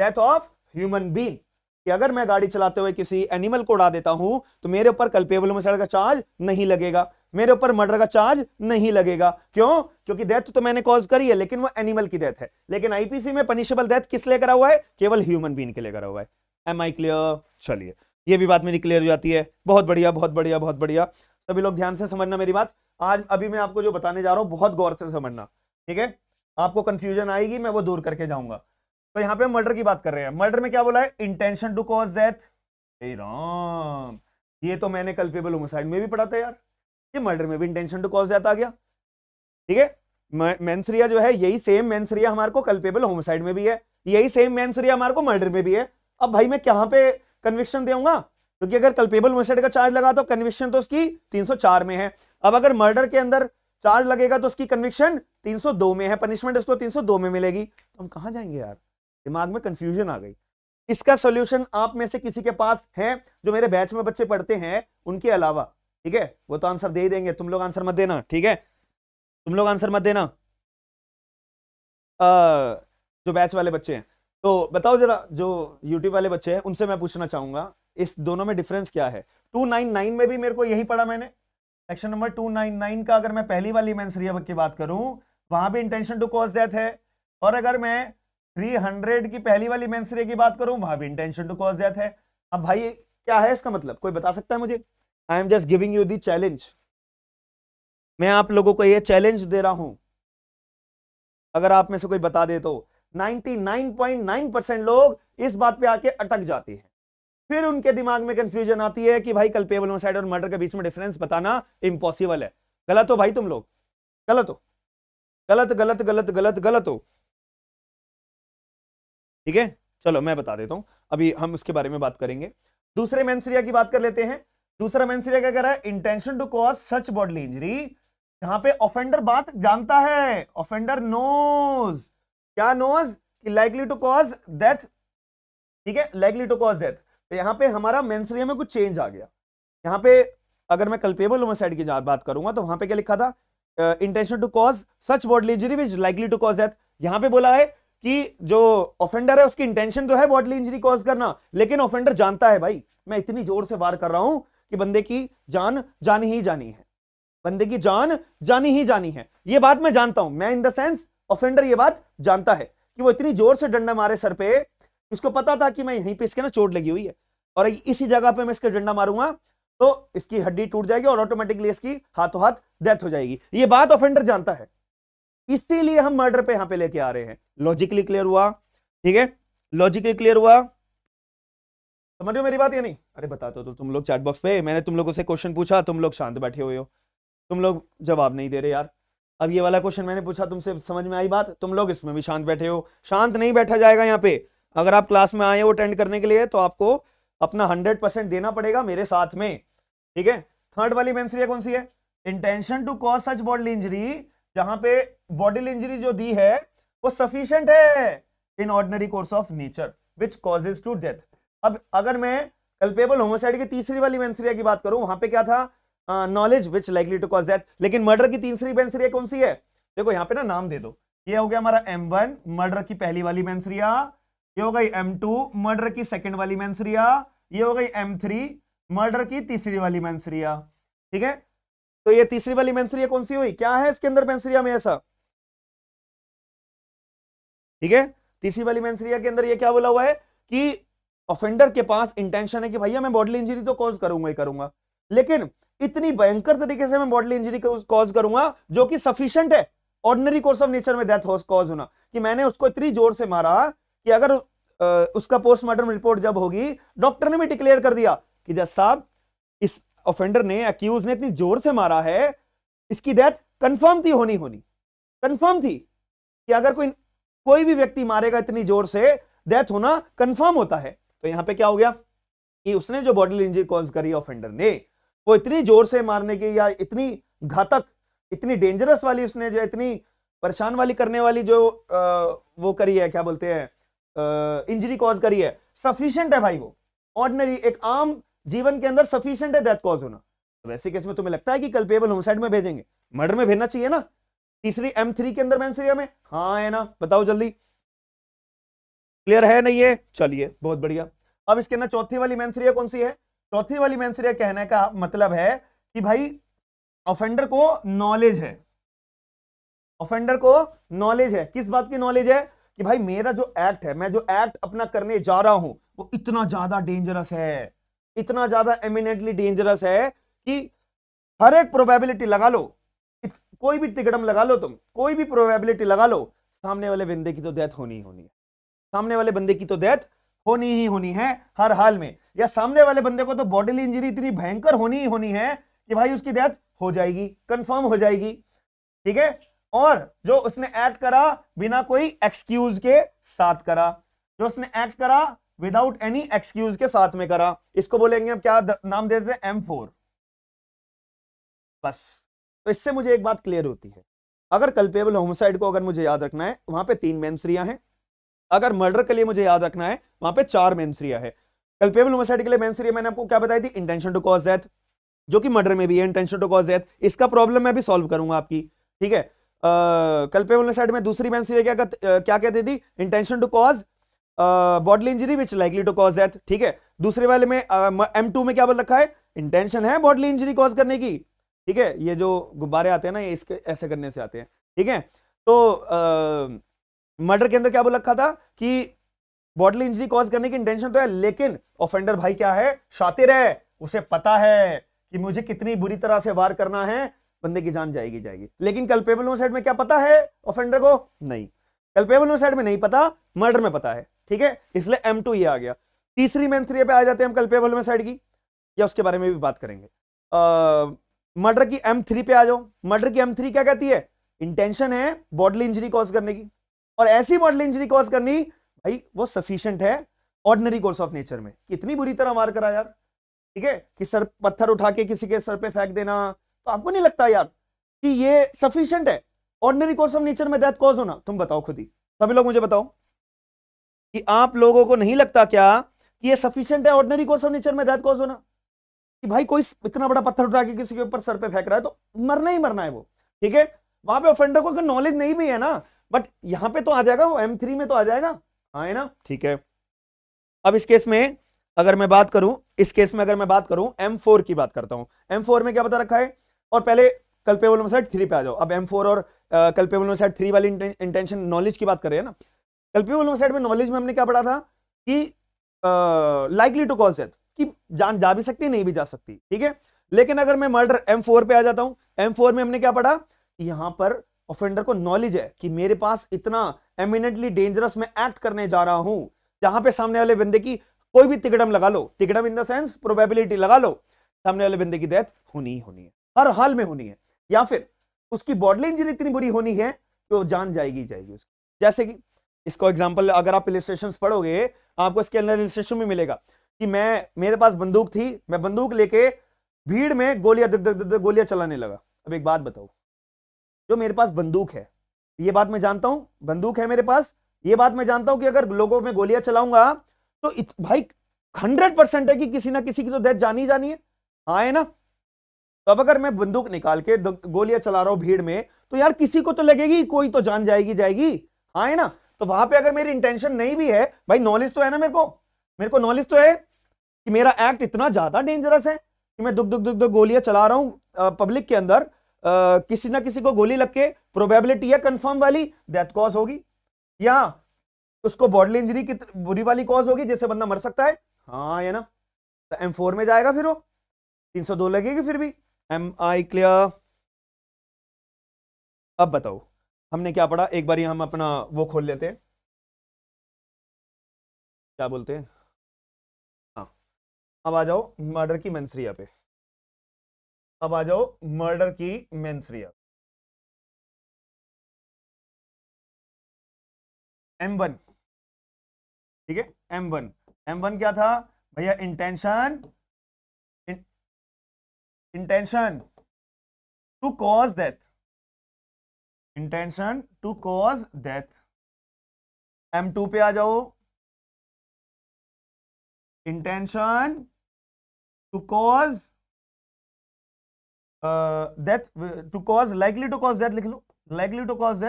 डेथ ऑफ ह्यूमन बींग कि अगर मैं गाड़ी चलाते हुए किसी एनिमल को उड़ा देता हूं तो मेरे ऊपर कल्पेबल मसड़ का चार्ज नहीं लगेगा मेरे ऊपर मर्डर का चार्ज नहीं लगेगा क्यों क्योंकि डेथ तो मैंने कॉज करी है लेकिन वो एनिमल की डेथ है लेकिन आईपीसी में पनिशेबल डेथ किस लिए करा हुआ है केवल ह्यूमन बीन के लिए करा हुआ है एम आई क्लियर चलिए ये भी बात मेरी क्लियर हो जाती है बहुत बढ़िया बहुत बढ़िया बहुत बढ़िया सभी लोग ध्यान से समझना मेरी बात आज अभी मैं आपको जो बताने जा रहा हूँ बहुत गौर से समझना ठीक है आपको कंफ्यूजन आएगी मैं वो दूर करके जाऊंगा तो यहाँ पे मर्डर की बात कर रहे हैं मर्डर में क्या बोला है intention to cause death Ram ये तो मैंने कल्पेबल होमोसाइड में भी पढ़ा था यार ये मर्डर में भी इंटेंशन टू कॉज डेथ आ गया ठीक है मेंसरिया जो है यही सेम मेंसरिया हमारे को कल्पेबल होमसाइड में भी है यही सेम मेंसरिया हमारे को मर्डर में भी है अब भाई मैं कहाँ पे कन्विक्शन देऊंगा क्योंकि अगर कल्पेबल मिसड का चार्ज लगा तो कन्विक्शन तो उसकी 304 में है अब अगर मर्डर के अंदर चार्ज लगेगा तो उसकी कन्विक्शन 302 में है पनिशमेंट उसको 302 में मिलेगी तो हम कहा जाएंगे यार दिमाग में कंफ्यूजन आ गई इसका सोल्यूशन आप में से किसी के पास है जो मेरे बैच में बच्चे पढ़ते हैं उनके अलावा ठीक है वो तो आंसर दे देंगे तुम लोग आंसर मत देना ठीक है तुम लोग आंसर मत देना आ, जो बैच वाले बच्चे हैं तो बताओ जरा जो यूट्यूब वाले बच्चे हैं उनसे मैं पूछना चाहूंगा इस दोनों में डिफरेंस क्या है 299 में भी मेरे को यही पढ़ा मैंने सेक्शन नंबर 299 का अगर मैं पहली वाली मेंस रिया की बात करूं वहां भी इंटेंशन टू कॉज डेथ है और अगर मैं 300 की पहली वाली मेंस की बात करूं वहां भी इंटेंशन टू कॉज डेथ है अब भाई क्या है इसका मतलब कोई बता सकता है मुझे I am just giving you the challenge मैं आप लोगों को यह चैलेंज दे रहा हूं अगर आप में से कोई बता दे तो 99.9 लोग इस बात पे आके अटक जाते हैं फिर उनके दिमाग में कंफ्यूजन आती है कि भाई कल पेबल होमसाइड और मर्डर के बीच में डिफरेंस बताना इम्पॉसिबल है गलत हो भाई तुम लोग गलत हो गलत गलत गलत गलत गलत हो ठीक है चलो मैं बता देता हूं अभी हम उसके बारे में बात करेंगे दूसरे मैंसरिया की बात कर लेते हैं दूसरा मैंसरिया क्या कह रहा है intention to cause such bodily injury यहां पे ऑफेंडर बात जानता है ऑफेंडर नोज क्या knows likely to cause death ठीक है लाइकली टू कॉज डेथ तो यहां पे हमारा मेंसरिया में कुछ चेंज आ गया यहां पे अगर मैं कल्पेबल होमोसाइड की बात करूंगा तो वहां पे क्या लिखा था intention to cause such body injury which likely to cause death यहां पे बोला है कि जो ऑफेंडर है उसकी इंटेंशन तो है बॉडली इंजरी कॉज करना लेकिन ऑफेंडर जानता है भाई मैं इतनी जोर से वार कर रहा हूं कि बंदे की जान जानी ही जानी है बंदे की जान जानी ही जानी है ये बात मैं जानता हूं मैं इन द सेंस ऑफेंडर यह बात जानता है कि वो इतनी जोर से डंडा मारे सर पे उसको पता था कि मैं यहीं पे इसके ना चोट लगी हुई है और इसी जगह पे मैं इसके डंडा मारूंगा तो इसकी हड्डी टूट जाएगी और ऑटोमेटिकली इसकी हाथों हाथ डेथ हो जाएगी ये बात ऑफेंडर जानता है इसीलिए हम मर्डर पे यहां पे लेके आ रहे हैं लॉजिकली क्लियर हुआ ठीक है लॉजिकली क्लियर हुआ समझ रहे हो मेरी बात या नहीं अरे बता तो दो तो तुम लोग चैट बॉक्स पे मैंने तुम लोगों से क्वेश्चन पूछा तुम लोग शांत बैठे हुए हो तुम लोग जवाब नहीं दे रहे यार अब ये वाला क्वेश्चन मैंने पूछा तुमसे समझ में आई बात तुम लोग इसमें भी शांत बैठे हो शांत नहीं बैठा जाएगा यहाँ पे अगर आप क्लास में आए हो अटेंड करने के लिए तो आपको अपना हंड्रेड परसेंट देना पड़ेगा मेरे साथ में ठीक है थर्ड वाली मेमसरिया कौन सी है intention to cause such body injury जहां पे बॉडी इंजरी जो दी है वो सफिशियंट है in ordinary course of nature which causes to death अब अगर मैं कल्पेबल होमोसाइड की तीसरी वाली मेमसरिया की बात करूं वहां पे क्या था knowledge which likely to cause death लेकिन मर्डर की तीन सी बेंसरिया कौन सी है देखो यहाँ पे ना नाम दे दो ये हो गया हमारा एम वन मर्डर की पहली वाली मैंसरिया ये हो गई एम टू मर्डर की सेकेंड वाली मैंसरिया ये हो गई एम थ्री मर्डर की तीसरी वाली मैंसरिया ठीक है तो ये तीसरी वाली मैंसरिया कौन सी हुई क्या है इसके अंदर मैंसरिया में ऐसा ठीक है तीसरी वाली मैंसरिया के अंदर ये क्या बोला हुआ है कि ऑफेंडर के पास इंटेंशन है कि भैया मैं बॉडी इंजरी तो कॉज करूंगा ही करूंगा लेकिन इतनी भयंकर तरीके से मैं बॉडली इंजरी कॉज करूंगा जो कि सफिशियंट है ऑर्डनरी कोर्स ऑफ नेचर में डेथ कॉज होना कि मैंने उसको इतनी जोर से मारा कि अगर उसका पोस्टमार्टम रिपोर्ट जब होगी डॉक्टर ने भी डिक्लेयर कर दिया कि जज साहब इस ऑफेंडर ने अक्यूज ने इतनी जोर से मारा है इसकी डेथ कंफर्म थी होनी होनी कंफर्म थी कि अगर कोई कोई भी व्यक्ति मारेगा इतनी जोर से डेथ होना कंफर्म होता है तो यहां पे क्या हो गया कि उसने जो बॉडी इंजरी कॉज करी ऑफेंडर ने वो इतनी जोर से मारने की या इतनी घातक इतनी डेंजरस वाली उसने जो इतनी परेशान वाली करने वाली जो आ, वो करी है क्या बोलते हैं इंजरी कॉज करी है सफिशियंट है भाई वो ऑर्डनरी एक आम जीवन के अंदर सफिशियंट है डेथ कॉज होना तो वैसे केस में तुम्हें लगता है कि कल पेबल होमसाइड में भेजेंगे मर्डर में भेजना चाहिए ना तीसरी एम थ्री के अंदर मैंसरिया में हाँ है ना बताओ जल्दी क्लियर है नहीं है चलिए बहुत बढ़िया अब इसके अंदर चौथी वाली मैंसरिया कौन सी है चौथी वाली मैं कहने का मतलब है कि भाई ऑफेंडर को नॉलेज है ऑफेंडर को नॉलेज है किस बात की नॉलेज है कि भाई मेरा जो एक्ट है मैं जो एक्ट अपना करने जा रहा हूं वो इतना ज्यादा डेंजरस है इतना ज्यादा एमिनेंटली डेंजरस है कि हर एक प्रोबेबिलिटी लगा लो कोई भी टिकटम लगा लो तुम कोई भी प्रोबेबिलिटी लगा लो सामने वाले बंदे की तो डेथ होनी होनी है सामने वाले बंदे की तो डेथ होनी ही होनी है हर हाल में या सामने वाले बंदे को तो बॉडी इंजरी इतनी भयंकर होनी ही होनी है कि भाई उसकी डेथ हो जाएगी कंफर्म हो जाएगी ठीक है और जो उसने एक्ट करा बिना कोई एक्सक्यूज के साथ करा जो उसने एक्ट करा विदाउट एनी एक्सक्यूज के साथ में करा इसको बोलेंगे हम क्या नाम देते हैं एम फोर बस तो इससे मुझे एक बात क्लियर होती है अगर कल्पेबल होमसाइड को अगर मुझे याद रखना है वहां पे तीन मेन्सरिया हैं अगर मर्डर के लिए मुझे याद रखना है वहां पे चार मेन्सरिया है कल्पेबल होमोसाइड के लिए मेन्सरिया मैंने आपको क्या बताई थी इंटेंशन टू कॉज डेथ जो कि मर्डर में भी है इंटेंशन टू कॉज डेथ इसका प्रॉब्लम मैं भी सॉल्व करूंगा आपकी ठीक है कल्पेबल होमसाइड में दूसरी मेन्सरिया क्या क्या कहती थी intention to cause bodily injury which likely to cause death ठीक है दूसरे वाले में एम टू में क्या बोल रखा है इंटेंशन है बॉडली इंजरी कॉज करने की ठीक है ये जो गुब्बारे आते हैं ना ये इसके ऐसे करने से आते हैं ठीक है तो मर्डर के अंदर क्या बोल रखा था कि बॉडली इंजरी कॉज करने की इंटेंशन तो है लेकिन ऑफेंडर भाई क्या है शातिर है उसे पता है कि मुझे कितनी बुरी तरह से वार करना है बंदे की जान जाएगी जाएगी लेकिन कल्पेबल नोसाइड में क्या पता है ऑफेंडर को नहीं कल्पेबल नोसाइड में नहीं पता मर्डर में पता है ठीक है इसलिए एम टू आ गया तीसरी मेंथ्रिया पे आ जाते हैं हम कल्पेबल नोसाइड की या उसके बारे में भी बात करेंगे मर्डर की एम पे आ जाओ मर्डर की एम क्या कहती है इंटेंशन है बॉडली इंजरी कॉज करने की और ऐसी मॉडल इंजरी कॉज करनी भाई वो सफिशियंट है ऑर्डनरी कोर्स ऑफ नेचर में कितनी बुरी तरह मार करा यार ठीक है कि सर पत्थर उठा के किसी के सर पे फेंक देना तो आपको नहीं लगता यार कि ये सफिशियंट है ऑर्डनरी कोर्स ऑफ नेचर में डेथ कॉज होना तुम बताओ खुद ही सभी लोग मुझे बताओ कि आप लोगों को नहीं लगता क्या कि ये सफिशियंट है ऑर्डनरी कोर्स ऑफ नेचर में डेथ कॉज होना कि भाई कोई इतना बड़ा पत्थर उठा के किसी के ऊपर सर पे फेंक रहा है तो मरना ही मरना है वो ठीक है वहां पे ऑफेंडर को नॉलेज नहीं भी है ना बट यहां पे तो आ जाएगा वो एम थ्री में तो आ जाएगा हाँ है ना ठीक है अब इस केस में अगर मैं बात करूं इस केस में अगर मैं बात करूं एम फोर की बात करता हूं एम फोर में क्या बता रखा है और पहले कल्पेबल सेट थ्री पे आ जाओ अब एम फोर और कल्पेबल सेट थ्री वाली इंटेंशन नॉलेज की बात कर रहे हैं ना कल्पेबल सेट में नॉलेज में हमने क्या पढ़ा था कि लाइकली टू कॉल सेट कि जान जा भी सकती नहीं भी जा सकती ठीक है लेकिन अगर मैं मर्डर एम फोर पे आ जाता हूं एम फोर में हमने क्या पढ़ा यहां पर ऑफेंडर को नॉलेज है कि मेरे पास इतना एमिनेंटली डेंजरस मैं एक्ट करने जा रहा हूं जहां पे सामने वाले बंदे की कोई भी तिकड़म लगा लो तिकड़म इन द सेंस प्रोबेबिलिटी लगा लो सामने वाले बंदे की डेथ होनी ही होनी है हर हाल में होनी है या फिर उसकी बॉडी इंजरी इतनी बुरी होनी है कि वो जान जाएगी जाएगी उसकी जैसे कि इसको एग्जाम्पल अगर आप इलिस्ट्रेशन पढ़ोगे आपको इसके अंदर इलिस्ट्रेशन भी मिलेगा कि मैं मेरे पास बंदूक थी मैं बंदूक लेके भीड़ में गोलियां गोलियां चलाने लगा अब एक बात बताओ जो मेरे पास बंदूक है ये बात मैं जानता हूं बंदूक है मेरे पास ये बात मैं जानता हूं कि अगर लोगों में गोलियां चलाऊंगा तो भाई हंड्रेड परसेंट है कि किसी ना किसी की तो डेथ जानी जानी है हाँ है ना तो अब अगर मैं बंदूक निकाल के गोलियां चला रहा हूं भीड़ में तो यार किसी को तो लगेगी कोई तो जान जाएगी जाएगी हाँ है ना तो वहां पे अगर मेरी इंटेंशन नहीं भी है भाई नॉलेज तो है ना मेरे को मेरे को नॉलेज तो है कि मेरा एक्ट इतना ज्यादा डेंजरस है कि मैं दुख दुख दुख दुख गोलियां चला रहा हूँ पब्लिक के अंदर किसी ना किसी को गोली लग के प्रोबेबिलिटी है कंफर्म वाली डेथ कॉज होगी या उसको बॉडी इंजरी की बुरी वाली कॉज होगी जैसे बंदा मर सकता है हाँ है ना तो एम फोर में जाएगा फिर वो तीन सौ दो लगेगी फिर भी एम आई क्लियर अब बताओ हमने क्या पढ़ा एक बार हम अपना वो खोल लेते हैं क्या बोलते हैं हाँ अब आ जाओ मर्डर की मंसरिया पे अब आ जाओ मर्डर की मेन्सरिया एम वन ठीक है एम वन एम वन क्या था भैया intention intention to cause death intention to cause death M two पे आ जाओ intention to cause death to cause likely to cause death लिख लो likely to cause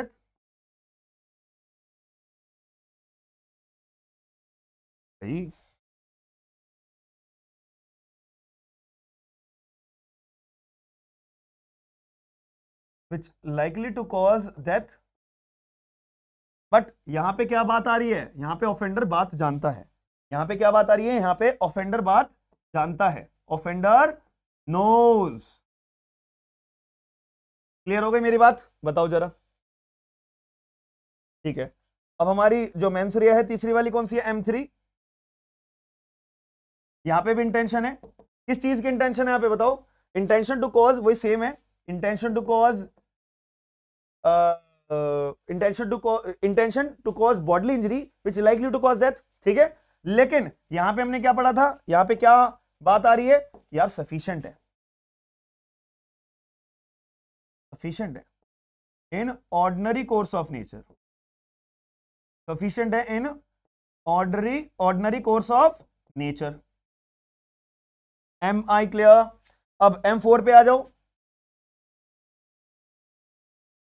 death which likely to cause death but यहां पे क्या बात आ रही है यहां पे ऑफेंडर बात जानता है यहां पे क्या बात आ रही है यहां पे ऑफेंडर बात जानता है ऑफेंडर नोज क्लियर हो गई मेरी बात बताओ जरा ठीक है अब हमारी जो मेन्सरिया है तीसरी वाली कौन सी है एम थ्री यहां पे भी इंटेंशन है किस चीज की इंटेंशन है यहां पे बताओ इंटेंशन टू कॉज वही सेम है intention to cause intention to intention to cause bodily injury which likely to cause death ठीक है लेकिन यहां पे हमने क्या पढ़ा था यहां पे क्या बात आ रही है यार सफिशियंट है सफिशियंट है in ordinary course of nature sufficient है in ordinary ordinary course of nature am I clear अब एम फोर पे आ जाओ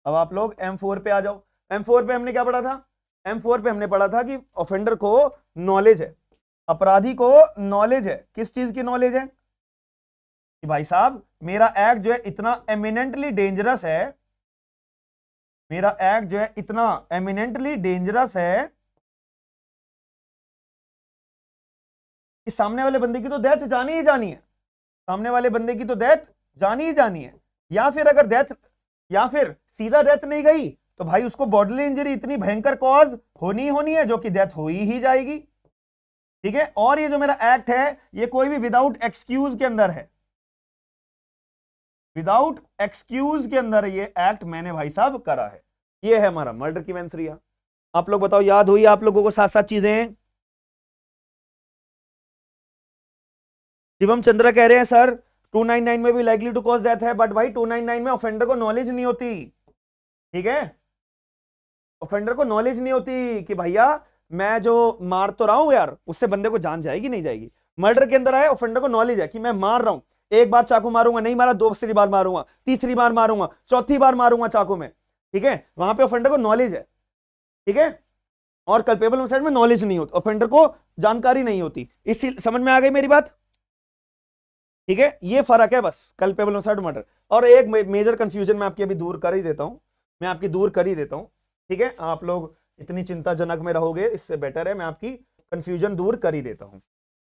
अब आप लोग एम फोर पे आ जाओ एम फोर पे हमने क्या पढ़ा था एम फोर पे हमने पढ़ा था कि ऑफेंडर को नॉलेज है अपराधी को नॉलेज है किस चीज की नॉलेज है कि भाई साहब मेरा एक्ट जो है इतना एमिनेंटली डेंजरस है मेरा एक्ट जो है इतना एमिनेंटली डेंजरस है कि सामने वाले बंदे की तो डेथ जानी ही जानी है सामने वाले बंदे की तो डेथ जानी ही जानी है या फिर अगर डेथ या फिर सीधा डेथ नहीं गई तो भाई उसको बॉडली इंजरी इतनी भयंकर कॉज होनी ही होनी है जो कि डेथ हो ही जाएगी ठीक है और ये जो मेरा एक्ट है ये कोई भी विदाउट एक्सक्यूज के अंदर है विदाउट एक्सक्यूज के अंदर ये एक्ट मैंने भाई साहब करा है ये है हमारा मर्डर की वेंसरिया आप लोग बताओ याद हुई आप लोगों को साथ साथ चीजें शिवम चंद्र कह रहे हैं सर 299 में भी लाइकली टू कॉज डेथ है बट भाई 299 में ऑफेंडर को नॉलेज नहीं होती ठीक है ऑफेंडर को नॉलेज नहीं होती कि भैया मैं जो मार तो रहा हूं यार उससे बंदे को जान जाएगी नहीं जाएगी मर्डर के अंदर आए ऑफेंडर को नॉलेज है कि मैं मार रहा हूं एक बार चाकू मारूंगा नहीं मारा दूसरी बार मारूंगा तीसरी बार मारूंगा चौथी बार मारूंगा चाकू में ठीक है वहां पे ऑफेंडर को नॉलेज है ठीक है और कल्पेबल होमसाइड में नॉलेज नहीं होती ऑफेंडर को जानकारी नहीं होती इसी समझ में आ गई मेरी बात ठीक है ये फर्क है बस कल्पेबल होमसाइड मर्डर और एक मेजर कंफ्यूजन मैं आपकी अभी दूर कर ही देता हूँ मैं आपकी दूर कर ही देता हूँ ठीक है आप लोग इतनी चिंताजनक में रहोगे इससे बेटर है मैं आपकी कंफ्यूजन दूर कर ही देता हूँ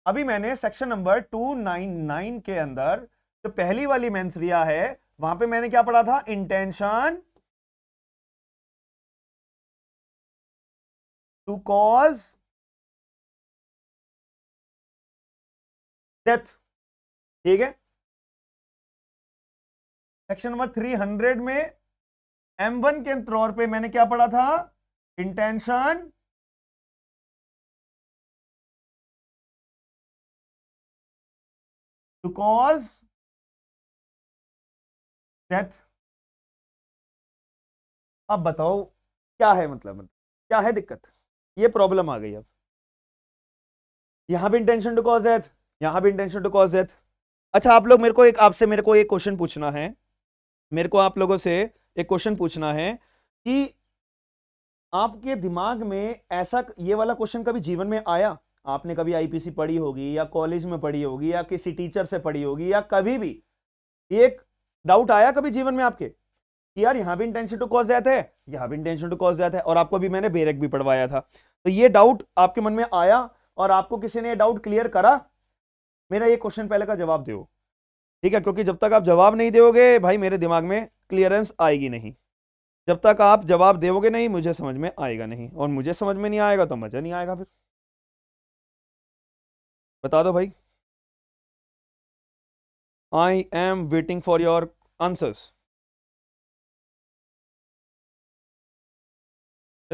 अभी मैंने सेक्शन नंबर 299 के अंदर जो पहली वाली मेंस रिया है वहां पे मैंने क्या पढ़ा था इंटेंशन टू कॉज डेथ ठीक है सेक्शन नंबर 300 में एम वन के तौर पे मैंने क्या पढ़ा था इंटेंशन to cause डेथ अब बताओ क्या है मतलब, मतलब क्या है दिक्कत ये प्रॉब्लम आ गई अब यहां भी इंटेंशन टू कॉज डेथ यहां भी इंटेंशन टू कॉज डेथ अच्छा आप लोग मेरे को एक आपसे मेरे को एक क्वेश्चन पूछना है मेरे को आप लोगों से एक क्वेश्चन पूछना है कि आपके दिमाग में ऐसा ये वाला क्वेश्चन कभी जीवन में आया आपने कभी आईपीसी पढ़ी होगी या कॉलेज में पढ़ी होगी या किसी टीचर से पढ़ी होगी या कभी भी एक डाउट आया कभी जीवन में आपके कि यार यहाँ भी इंटेंशन टू कॉज जाता है यहाँ भी इंटेंशन टू कॉज जाता है और आपको भी मैंने बेरेक भी पढ़वाया था तो ये डाउट आपके मन में आया और आपको किसी ने यह डाउट क्लियर करा मेरा ये क्वेश्चन पहले का जवाब दो ठीक है क्योंकि जब तक आप जवाब नहीं दोगे भाई मेरे दिमाग में क्लियरेंस आएगी नहीं जब तक आप जवाब दोगे नहीं मुझे समझ में आएगा नहीं और मुझे समझ में नहीं आएगा तो मज़ा नहीं आएगा फिर बता दो भाई I am waiting for your answers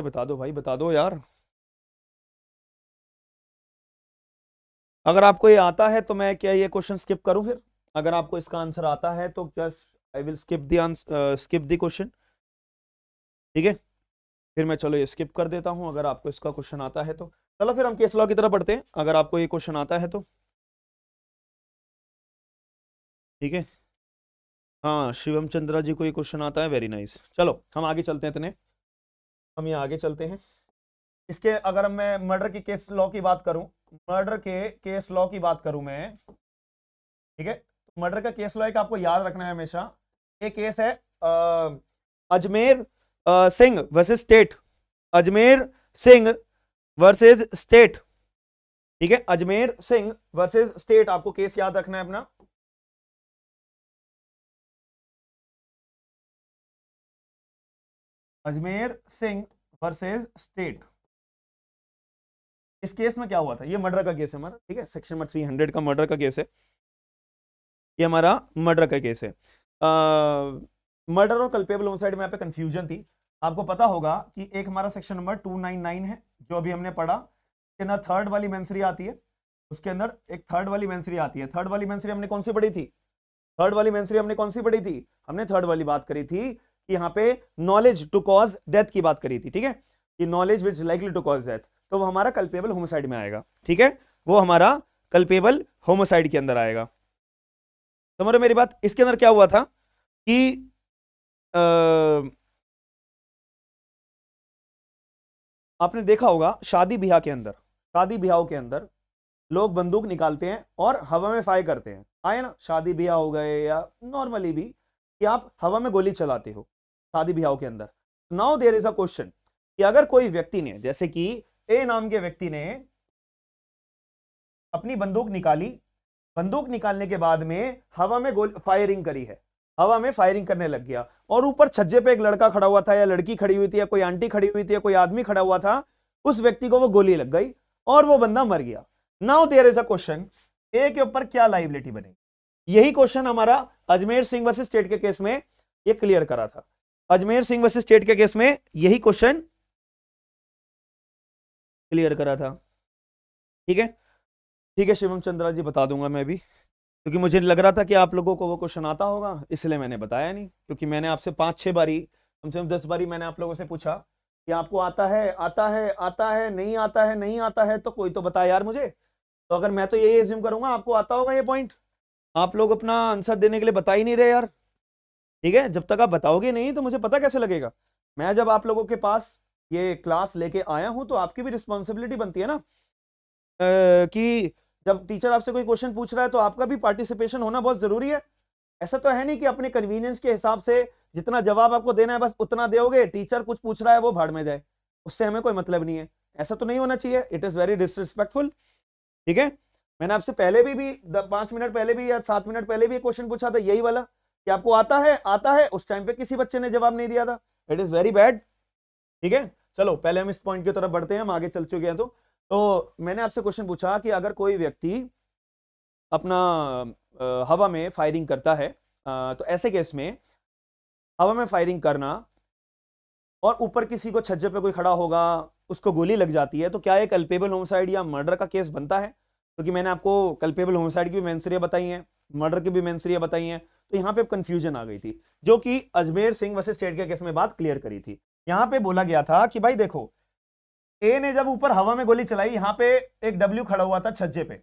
बता दो भाई बता दो यार अगर आपको ये आता है तो मैं क्या ये क्वेश्चन स्किप करूं फिर अगर आपको इसका आंसर आता है तो just I will skip the answer skip the question ठीक है फिर मैं चलो ये स्किप कर देता हूं अगर आपको इसका क्वेश्चन आता है तो चलो फिर हम केस लॉ की तरफ बढ़ते हैं अगर आपको ये क्वेश्चन आता है तो ठीक है हाँ शिवम चंद्रा जी को ये क्वेश्चन आता है वेरी नाइस चलो हम आगे चलते हैं इतने हम ये आगे चलते हैं इसके अगर मैं मर्डर के केस लॉ की बात करूं मर्डर के केस लॉ की बात करूं मैं ठीक है मर्डर का केस लॉ एक आपको याद रखना है हमेशा एक केस है आ, Ajmer Singh versus state Ajmer Singh versus state ठीक है अजमेर सिंह वर्सेज स्टेट आपको केस याद रखना है अपना अजमेर सिंह वर्सेज स्टेट इस केस में क्या हुआ था ये मर्डर का केस है हमारा ठीक है सेक्शन नंबर 300 का मर्डर का केस है ये हमारा मर्डर का केस है मर्डर और कल्पेबल ऑन साइड में यहाँ पे कंफ्यूजन थी आपको पता होगा कि एक हमारा सेक्शन नंबर 299 है जो अभी हमने पढ़ा उसके अंदर थर्ड वाली मेंसरी आती है उसके अंदर एक थर्ड वाली मेंसरी आती है थर्ड वाली मेंसरी हमने कौन सी पढ़ी थी थर्ड वाली मेंसरी हमने कौन सी पढ़ी थी हमने थर्ड वाली बात करी थी कि यहाँ पे नॉलेज टू कॉज डेथ की बात करी थी ठीक है कि knowledge which likely to cause death तो वो हमारा कल्पेबल होमोसाइड में आएगा ठीक है वो हमारा कल्पेबल होमोसाइड के अंदर आएगा समझ तो मेरी बात इसके अंदर क्या हुआ था कि आ, आपने देखा होगा शादी ब्याह के अंदर शादी ब्याह के अंदर लोग बंदूक निकालते हैं और हवा में फायर करते हैं आए ना शादी ब्याह हो गए या नॉर्मली भी कि आप हवा में गोली चलाते हो शादी ब्याह के अंदर now there is a question कि अगर कोई व्यक्ति ने जैसे कि ए नाम के व्यक्ति ने अपनी बंदूक निकाली बंदूक निकालने के बाद में हवा में गोली फायरिंग करी है हवा में फायरिंग करने लग गया और ऊपर छज्जे पे एक लड़का खड़ा हुआ था या लड़की खड़ी हुई थी या कोई आंटी खड़ी हुई थी या कोई आदमी खड़ा हुआ था उस व्यक्ति को वो गोली लग गई और वो बंदा मर गया now there is a question A के ऊपर क्या लाइबिलिटी बनेगी यही क्वेश्चन हमारा अजमेर सिंह वर्सेज स्टेट के केस में ये क्लियर करा था अजमेर सिंह वर्सेज स्टेट के केस में यही क्वेश्चन क्लियर करा था ठीक है ठीक है शिवम चंद्रा जी बता दूंगा मैं भी क्योंकि मुझे लग रहा था कि आप लोगों को वो क्वेश्चन आता होगा इसलिए मैंने बताया नहीं क्योंकि मैंने आपसे पाँच छः बारी कम से कम दस बारी मैंने आप लोगों से पूछा कि आपको आता है आता है आता है नहीं आता है नहीं आता है तो कोई तो बताया यार मुझे तो अगर मैं तो यही एज्यूम करूंगा आपको आता होगा ये पॉइंट आप लोग अपना आंसर देने के लिए बता ही नहीं रहे यार ठीक है जब तक आप बताओगे नहीं तो मुझे पता कैसे लगेगा मैं जब आप लोगों के पास ये क्लास लेके आया हूँ तो आपकी भी रिस्पॉन्सिबिलिटी बनती है ना आ, कि जब टीचर आपसे कोई क्वेश्चन पूछ रहा है तो आपका भी पार्टिसिपेशन होना बहुत जरूरी है ऐसा तो है नहीं कि अपने कन्वीनियंस के हिसाब से जितना जवाब आपको देना है बस उतना दोगे टीचर कुछ पूछ रहा है वो भाड़ में जाए उससे हमें कोई मतलब नहीं है ऐसा तो नहीं होना चाहिए इट इज़ वेरी डिसरिस्पेक्टफुल ठीक है मैंने आपसे पहले भी भी पांच मिनट पहले भी या सात मिनट पहले भी क्वेश्चन पूछा था यही वाला कि आपको आता है आता है उस टाइम पे किसी बच्चे ने जवाब नहीं दिया था इट इज़ वेरी बैड ठीक है चलो पहले हम इस पॉइंट की तरफ बढ़ते हैं हम आगे चल चुके हैं तो तो मैंने आपसे क्वेश्चन पूछा कि अगर कोई व्यक्ति अपना हवा में फायरिंग करता है तो ऐसे केस में हवा में फायरिंग करना और ऊपर किसी को छज्जे पे कोई खड़ा होगा उसको गोली लग जाती है तो क्या ये कल्पेबल होमसाइड या मर्डर का केस बनता है क्योंकि तो मैंने आपको कल्पेबल होमसाइड की भी मैंसरियाँ बताई हैं मर्डर की भी मैंसरियाँ बताई हैं तो यहाँ पे कंफ्यूजन आ गई थी जो कि अजमेर सिंह वसे स्टेट के केस में बात क्लियर करी थी यहाँ पे बोला गया था कि भाई देखो ए ने जब ऊपर हवा में गोली चलाई यहाँ पे एक डब्ल्यू खड़ा हुआ था छज्जे पे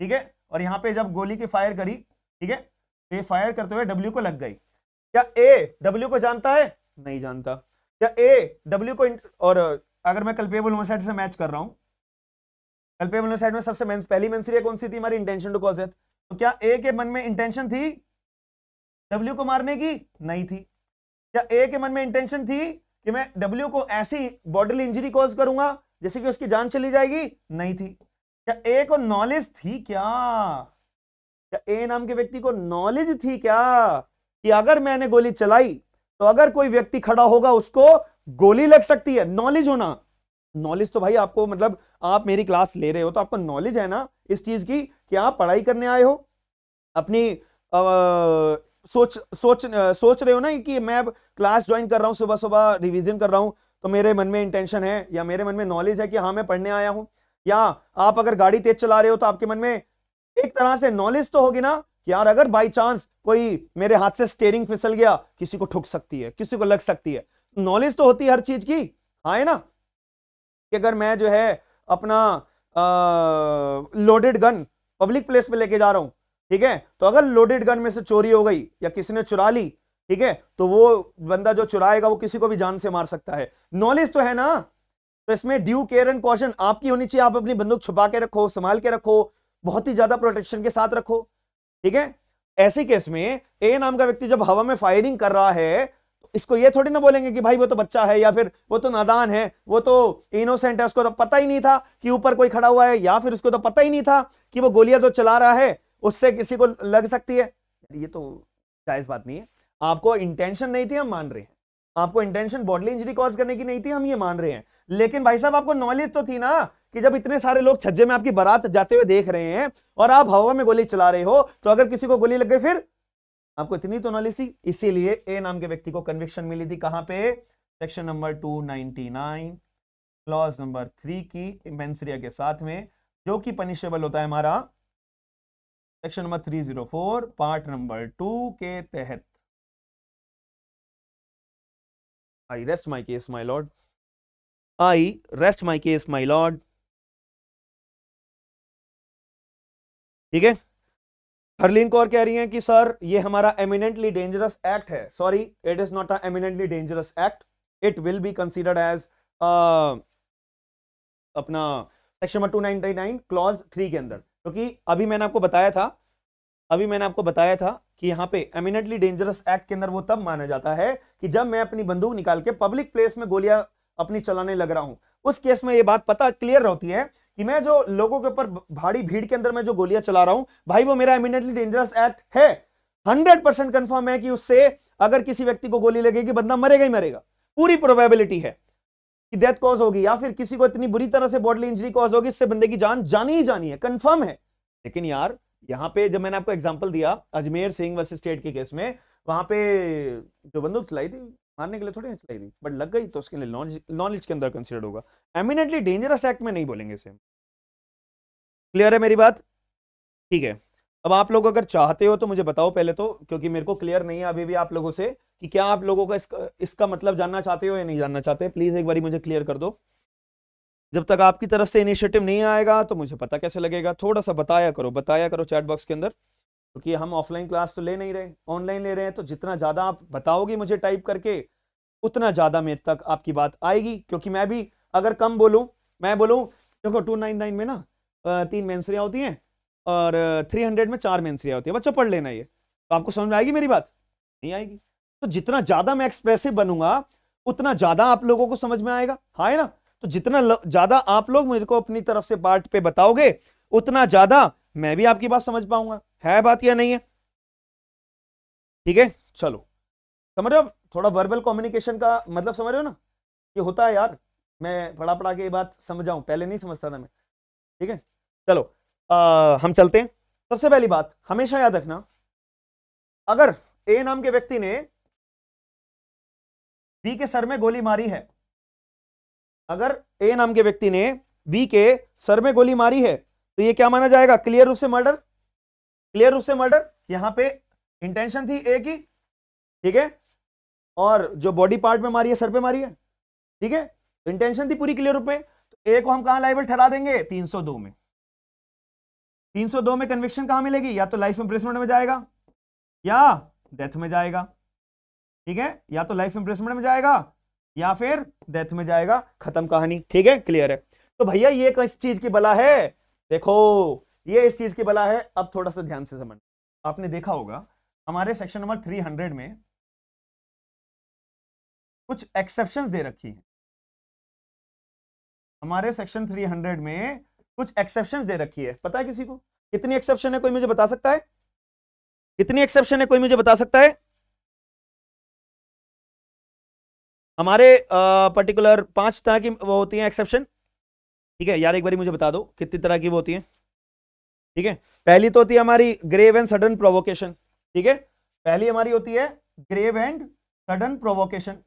ठीक है और यहाँ पे जब गोली की फायर करी ठीक है ए फायर करते हुए डब्ल्यू को लग गई क्या ए डब्ल्यू को जानता है नहीं जानता क्या ए डब्ल्यू को और अगर मैं कल्पेबल साइड से मैच कर रहा हूँ कल्पेबल साइड में सबसे मेंस, पहली मेंसरी कौन सी थी हमारी इंटेंशन टू कॉज तो क्या ए के मन में इंटेंशन थी डब्ल्यू को मारने की नहीं थी क्या ए के मन में इंटेंशन थी कि मैं डब्ल्यू को ऐसी बॉडीली इंजरी कॉज करूंगा जैसे कि उसकी जान चली जाएगी नहीं थी क्या ए को नॉलेज थी क्या क्या ए नाम के व्यक्ति को नॉलेज थी क्या कि अगर मैंने गोली चलाई तो अगर कोई व्यक्ति खड़ा होगा उसको गोली लग सकती है नॉलेज होना नॉलेज तो भाई आपको मतलब आप मेरी क्लास ले रहे हो तो आपको नॉलेज है ना इस चीज की कि आप पढ़ाई करने आए हो अपनी आ, सोच सोच सोच रहे हो ना कि मैं क्लास ज्वाइन कर रहा हूँ सुबह सुबह रिवीजन कर रहा हूं तो मेरे मन में इंटेंशन है या मेरे मन में नॉलेज है कि हाँ मैं पढ़ने आया हूँ या आप अगर गाड़ी तेज चला रहे हो तो आपके मन में एक तरह से नॉलेज तो होगी ना कि यार अगर बाई चांस कोई मेरे हाथ से स्टेयरिंग फिसल गया किसी को ठुक सकती है किसी को लग सकती है नॉलेज तो होती है हर चीज की हाँ है ना कि अगर मैं जो है अपना लोडेड गन पब्लिक प्लेस पे लेके जा रहा हूं ठीक है तो अगर लोडेड गन में से चोरी हो गई या किसी ने चुरा ली ठीक है तो वो बंदा जो चुराएगा वो किसी को भी जान से मार सकता है नॉलेज तो है ना तो इसमें ड्यू केयर एंड कॉशन आपकी होनी चाहिए आप अपनी बंदूक छुपा के रखो संभाल के रखो बहुत ही ज्यादा प्रोटेक्शन के साथ रखो ठीक है ऐसे केस में ए नाम का व्यक्ति जब हवा में फायरिंग कर रहा है तो इसको ये थोड़ी ना बोलेंगे कि भाई वो तो बच्चा है या फिर वो तो नादान है वो तो इनोसेंट है उसको तो पता ही नहीं था कि ऊपर कोई खड़ा हुआ है या फिर उसको तो पता ही नहीं था कि वो गोलियां जो चला रहा है उससे किसी को लग सकती है ये तो जायज बात नहीं है आपको इंटेंशन नहीं थी हम मान रहे हैं आपको इंटेंशन बॉडली इंजरी कॉज करने की नहीं थी हम ये मान रहे हैं लेकिन भाई साहब आपको नॉलेज तो थी ना कि जब इतने सारे लोग छज्जे में आपकी बारात जाते हुए देख रहे हैं और आप हवा में गोली चला रहे हो तो अगर किसी को गोली लग गई फिर आपको इतनी तो नॉलेज थी इसीलिए ए नाम के व्यक्ति को कन्विक्शन मिली थी कहां पे section number 299 clause number three की मेंसरिया के साथ में जो कि पनिशेबल होता है हमारा section number 304 part number two के तहत I rest my case, my lord. I rest my case, my lord. ठीक है हरलीन कौर कह रही हैं कि सर ये हमारा एमिनेंटली डेंजरस एक्ट है sorry it is not a eminently dangerous act it will be considered as अपना section number nine clause three के अंदर क्योंकि तो अभी मैंने आपको बताया था अभी मैंने आपको बताया था कि यहाँ पे एमिनेटली डेंजरस एक्ट के अंदर वो तब माना जाता है कि जब मैं अपनी बंदूक निकाल के पब्लिक प्लेस में गोलियां अपनी चलाने लग रहा हूँ उस केस में ये बात पता क्लियर रहती है कि मैं जो लोगों के ऊपर भारी भीड़ के अंदर मैं जो गोलियां चला रहा हूं भाई वो मेरा एमिनेटली डेंजरस एक्ट है हंड्रेड परसेंट कंफर्म है कि उससे अगर किसी व्यक्ति को गोली लगेगी बंदा मरेगा ही मरेगा पूरी प्रोबेबिलिटी है कि डेथ कॉज होगी या फिर किसी को इतनी बुरी तरह से बॉडली इंजरी कॉज होगी इससे बंदे की जान जानी ही जानी है कंफर्म है लेकिन यार यहाँ पे जब मैंने आपको एग्जाम्पल दिया अजमेर सिंह वर्सेस स्टेट के केस में वहां पे जो बंदूक चलाई थी मारने के लिए थोड़ी चलाई थी बट लग गई तो उसके लिए नॉलेज के अंदर कंसिडर होगा एमिनेटली डेंजरस एक्ट में नहीं बोलेंगे इसे क्लियर है मेरी बात ठीक है अब आप लोग अगर चाहते हो तो मुझे बताओ पहले तो क्योंकि मेरे को क्लियर नहीं है अभी भी आप लोगों से कि क्या आप लोगों का इसका इसका मतलब जानना चाहते हो या नहीं जानना चाहते प्लीज एक बार मुझे क्लियर कर दो जब तक आपकी तरफ से इनिशिएटिव नहीं आएगा तो मुझे पता कैसे लगेगा थोड़ा सा बताया करो बताया करो चैट बॉक्स के अंदर क्योंकि तो हम ऑफलाइन क्लास तो ले नहीं रहे ऑनलाइन ले रहे हैं तो जितना ज़्यादा आप बताओगे मुझे टाइप करके उतना ज़्यादा मेरे तक आपकी बात आएगी क्योंकि मैं भी अगर कम बोलू मैं बोलू देखो टू नाइन नाइन में ना तीन मैंसरियाँ होती हैं और थ्री हंड्रेड में चार मैंसरियाँ होती है बच्चों पढ़ लेना ये तो आपको समझ में आएगी मेरी बात नहीं आएगी तो जितना ज़्यादा मैं एक्सप्रेसिव बनूंगा उतना ज़्यादा आप लोगों को समझ में आएगा हाँ ना तो जितना ज़्यादा आप लोग मेरे को अपनी तरफ से पार्ट पे बताओगे उतना ज़्यादा मैं भी आपकी बात समझ पाऊंगा है बात या नहीं है ठीक है चलो समझ रहे हो थोड़ा वर्बल कम्युनिकेशन का मतलब समझ रहे हो ना ये होता है यार मैं पढ़ा पढ़ा के ये बात समझाऊ पहले नहीं समझता था मैं ठीक है चलो आ, हम चलते हैं सबसे पहली बात हमेशा याद रखना अगर ए नाम के व्यक्ति ने बी के सर में गोली मारी है अगर ए नाम के व्यक्ति ने बी के सर में गोली मारी है तो ये क्या माना जाएगा क्लियर रूप से मर्डर क्लियर रूप से मर्डर यहां पे इंटेंशन थी ए की ठीक है और जो बॉडी पार्ट में मारी है सर पे मारी है ठीक है इंटेंशन थी पूरी क्लियर रूप में तो ए को हम कहा लाइबल ठहरा देंगे 302 में 302 में कन्विक्शन कहां मिलेगी या तो लाइफ इंप्रेसमेंट में जाएगा या डेथ में जाएगा ठीक है या तो लाइफ इंप्रेसमेंट में जाएगा या फिर डेथ में जाएगा खत्म कहानी ठीक है क्लियर है तो भैया ये किस चीज की बला है देखो ये इस चीज की बला है अब थोड़ा सा ध्यान से समझ आपने देखा होगा हमारे सेक्शन नंबर 300 में कुछ एक्सेप्शंस दे रखी हैं हमारे सेक्शन 300 में कुछ एक्सेप्शंस दे रखी है पता है किसी को कितनी एक्सेप्शन है कोई मुझे बता सकता है कितनी एक्सेप्शन है कोई मुझे बता सकता है हमारे पर्टिकुलर पांच तरह की वो होती हैं एक्सेप्शन ठीक है यार एक बारी मुझे बता दो कितनी तरह की वो होती हैं ठीक है पहली तो होती है हमारी ग्रेव एंड सडन प्रोवोकेशन ठीक है पहली हमारी होती है grave and sudden provocation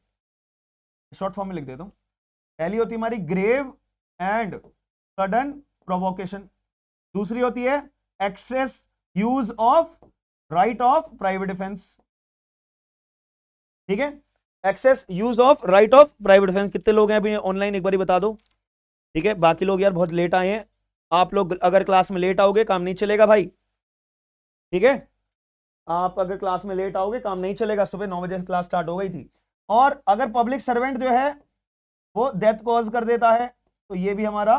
short form में लिख देता हूँ पहली होती है हमारी ग्रेव एंड सडन प्रोवोकेशन दूसरी होती है excess use of right of private defence ठीक है excess use of right of private defence कितने लोग हैं अभी ऑनलाइन एक बार बता दो ठीक है बाकी लोग यार बहुत लेट आए हैं आप लोग अगर क्लास में लेट आओगे काम नहीं चलेगा भाई ठीक है आप अगर क्लास में लेट आओगे काम नहीं चलेगा सुबह नौ बजे क्लास स्टार्ट हो गई थी और अगर पब्लिक सर्वेंट जो है वो डेथ कॉज कर देता है तो ये भी हमारा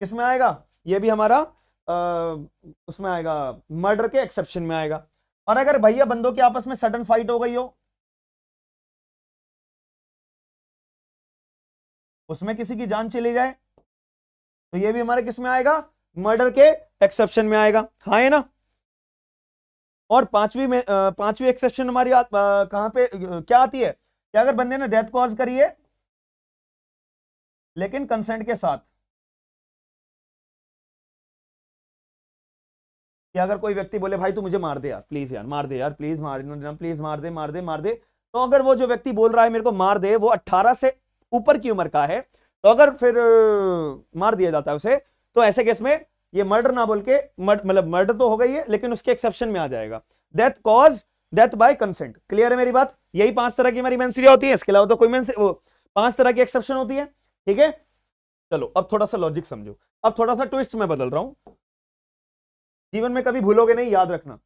किसमें आएगा ये भी हमारा आ, उसमें आएगा मर्डर के एक्सेप्शन में आएगा और अगर भैया बंदों के आपस में सडन फाइट हो गई हो उसमें किसी की जान चली जाए तो ये भी हमारे किसमें आएगा मर्डर के एक्सेप्शन में आएगा हाँ है ना और पांचवी में पांचवी एक्सेप्शन हमारी कहां पे क्या आती है कि अगर बंदे ने डेथ कॉज करी है लेकिन कंसेंट के साथ कि अगर कोई व्यक्ति बोले भाई तू मुझे मार दे यार प्लीज यार मार दे यार प्लीज मार प्लीज मार दे मार दे मार दे तो अगर वो जो व्यक्ति बोल रहा है मेरे को मार दे वो अट्ठारह से ऊपर की उम्र का है तो अगर फिर मार दिया जाता है उसे तो ऐसे केस में ये मर्डर ना बोल के मतलब मर्डर तो हो गई है लेकिन उसके एक्सेप्शन में आ जाएगा death cause death by consent clear है मेरी बात यही पांच तरह की हमारी मेंसुरिया होती है इसके अलावा तो कोई मेंस पांच तरह की एक्सेप्शन होती है ठीक है चलो अब थोड़ा सा लॉजिक समझो अब थोड़ा सा ट्विस्ट में बदल रहा हूं जीवन में कभी भूलोगे नहीं याद रखना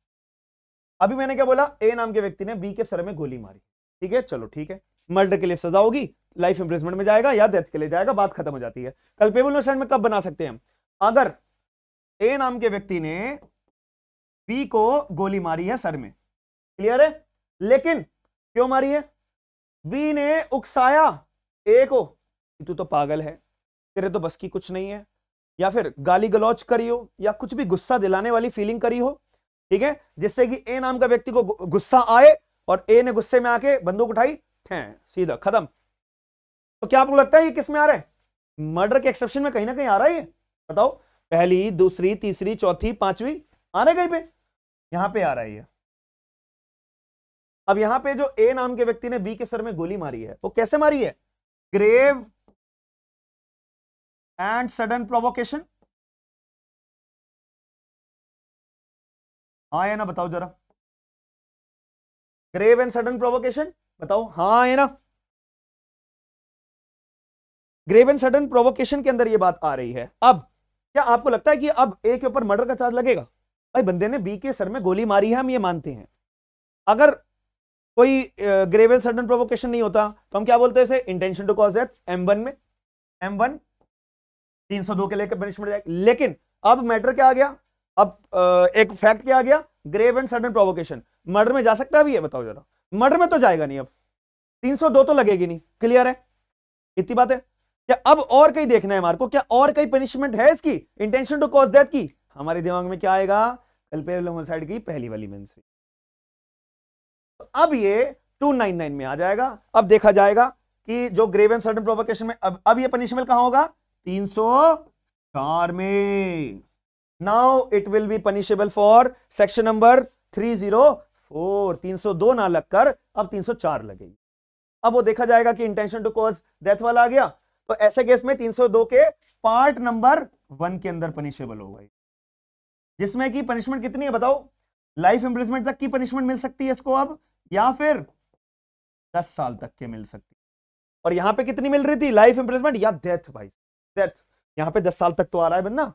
अभी मैंने क्या बोला ए नाम के व्यक्ति ने बी के सर में गोली मारी ठीक है चलो ठीक है मर्डर के लिए सजा होगी लाइफ इंप्रेसमेंट में जाएगा या डेथ के लिए जाएगा बात खत्म हो जाती है कल्पेबल में कब बना सकते हैं अगर ए नाम के व्यक्ति ने बी को गोली मारी है सर में क्लियर है लेकिन क्यों मारी है बी ने उकसाया ए को तू तो पागल है तेरे तो बस की कुछ नहीं है या फिर गाली गलौच करी हो या कुछ भी गुस्सा दिलाने वाली फीलिंग करी हो ठीक है जिससे कि ए नाम का व्यक्ति को गुस्सा आए और ए ने गुस्से में आके बंदूक उठाई सीधा खत्म तो क्या आपको लगता है ये किस में आ रहा है मर्डर के एक्सेप्शन में कहीं ना कहीं आ रहा है ये बताओ पहली दूसरी तीसरी चौथी पांचवी आ रहा है कहीं पे यहां पे आ रहा है ये अब यहां पे जो ए नाम के व्यक्ति ने बी के सर में गोली मारी है वो कैसे मारी है ग्रेव एंड सडन प्रोवोकेशन हाँ है ना बताओ जरा ग्रेव एंड सडन प्रोवोकेशन बताओ हाँ है ना ग्रेव एंड सडन प्रोवोकेशन के अंदर ये बात आ रही है अब क्या आपको लगता है कि अब ए के ऊपर मर्डर का चार्ज लगेगा भाई बंदे ने बी के सर में गोली मारी है हम ये मानते हैं अगर कोई ग्रेव एंड सडन प्रोवोकेशन नहीं होता तो हम क्या बोलते हैं intention to cause death M one में एम वन 302 के लेकर पनिशमेंट जाएगी लेकिन अब मैटर क्या आ गया अब एक फैक्ट क्या आ गया grave and sudden provocation murder में जा सकता भी है बताओ जरा मर्डर में तो जाएगा नहीं अब 302 तो लगेगी नहीं क्लियर है इतनी बात है क्या अब और कहीं देखना है हमारे को क्या और कहीं पनिशमेंट है इसकी इंटेंशन टू कॉज डेथ की हमारे दिमाग में क्या आएगा कल्पेरल की पहली वाली मेंस तो अब ये 299 में आ जाएगा अब देखा जाएगा कि जो ग्रेव एंड सडन प्रोवोकेशन में अब अब ये पनिशमेंट कहां होगा तीन सौ चार में now it will be punishable for section number three zero four तीन सौ दो ना लगकर अब तीन सौ चार लगेगी अब वो देखा जाएगा कि इंटेंशन टू कॉज डेथ वाला आ गया तो ऐसे केस में तीन सौ दो के पार्ट नंबर वन के अंदर पनिशेबल होगा जिसमें कि पनिशमेंट कितनी है बताओ लाइफ इंप्रिजमेंट तक की पनिशमेंट मिल सकती है इसको अब या फिर दस साल तक के मिल सकती है और यहां पे कितनी मिल रही थी लाइफ इंप्रिजमेंट या डेथ भाई डेथ यहाँ पे दस साल तक तो आ रहा है बंदा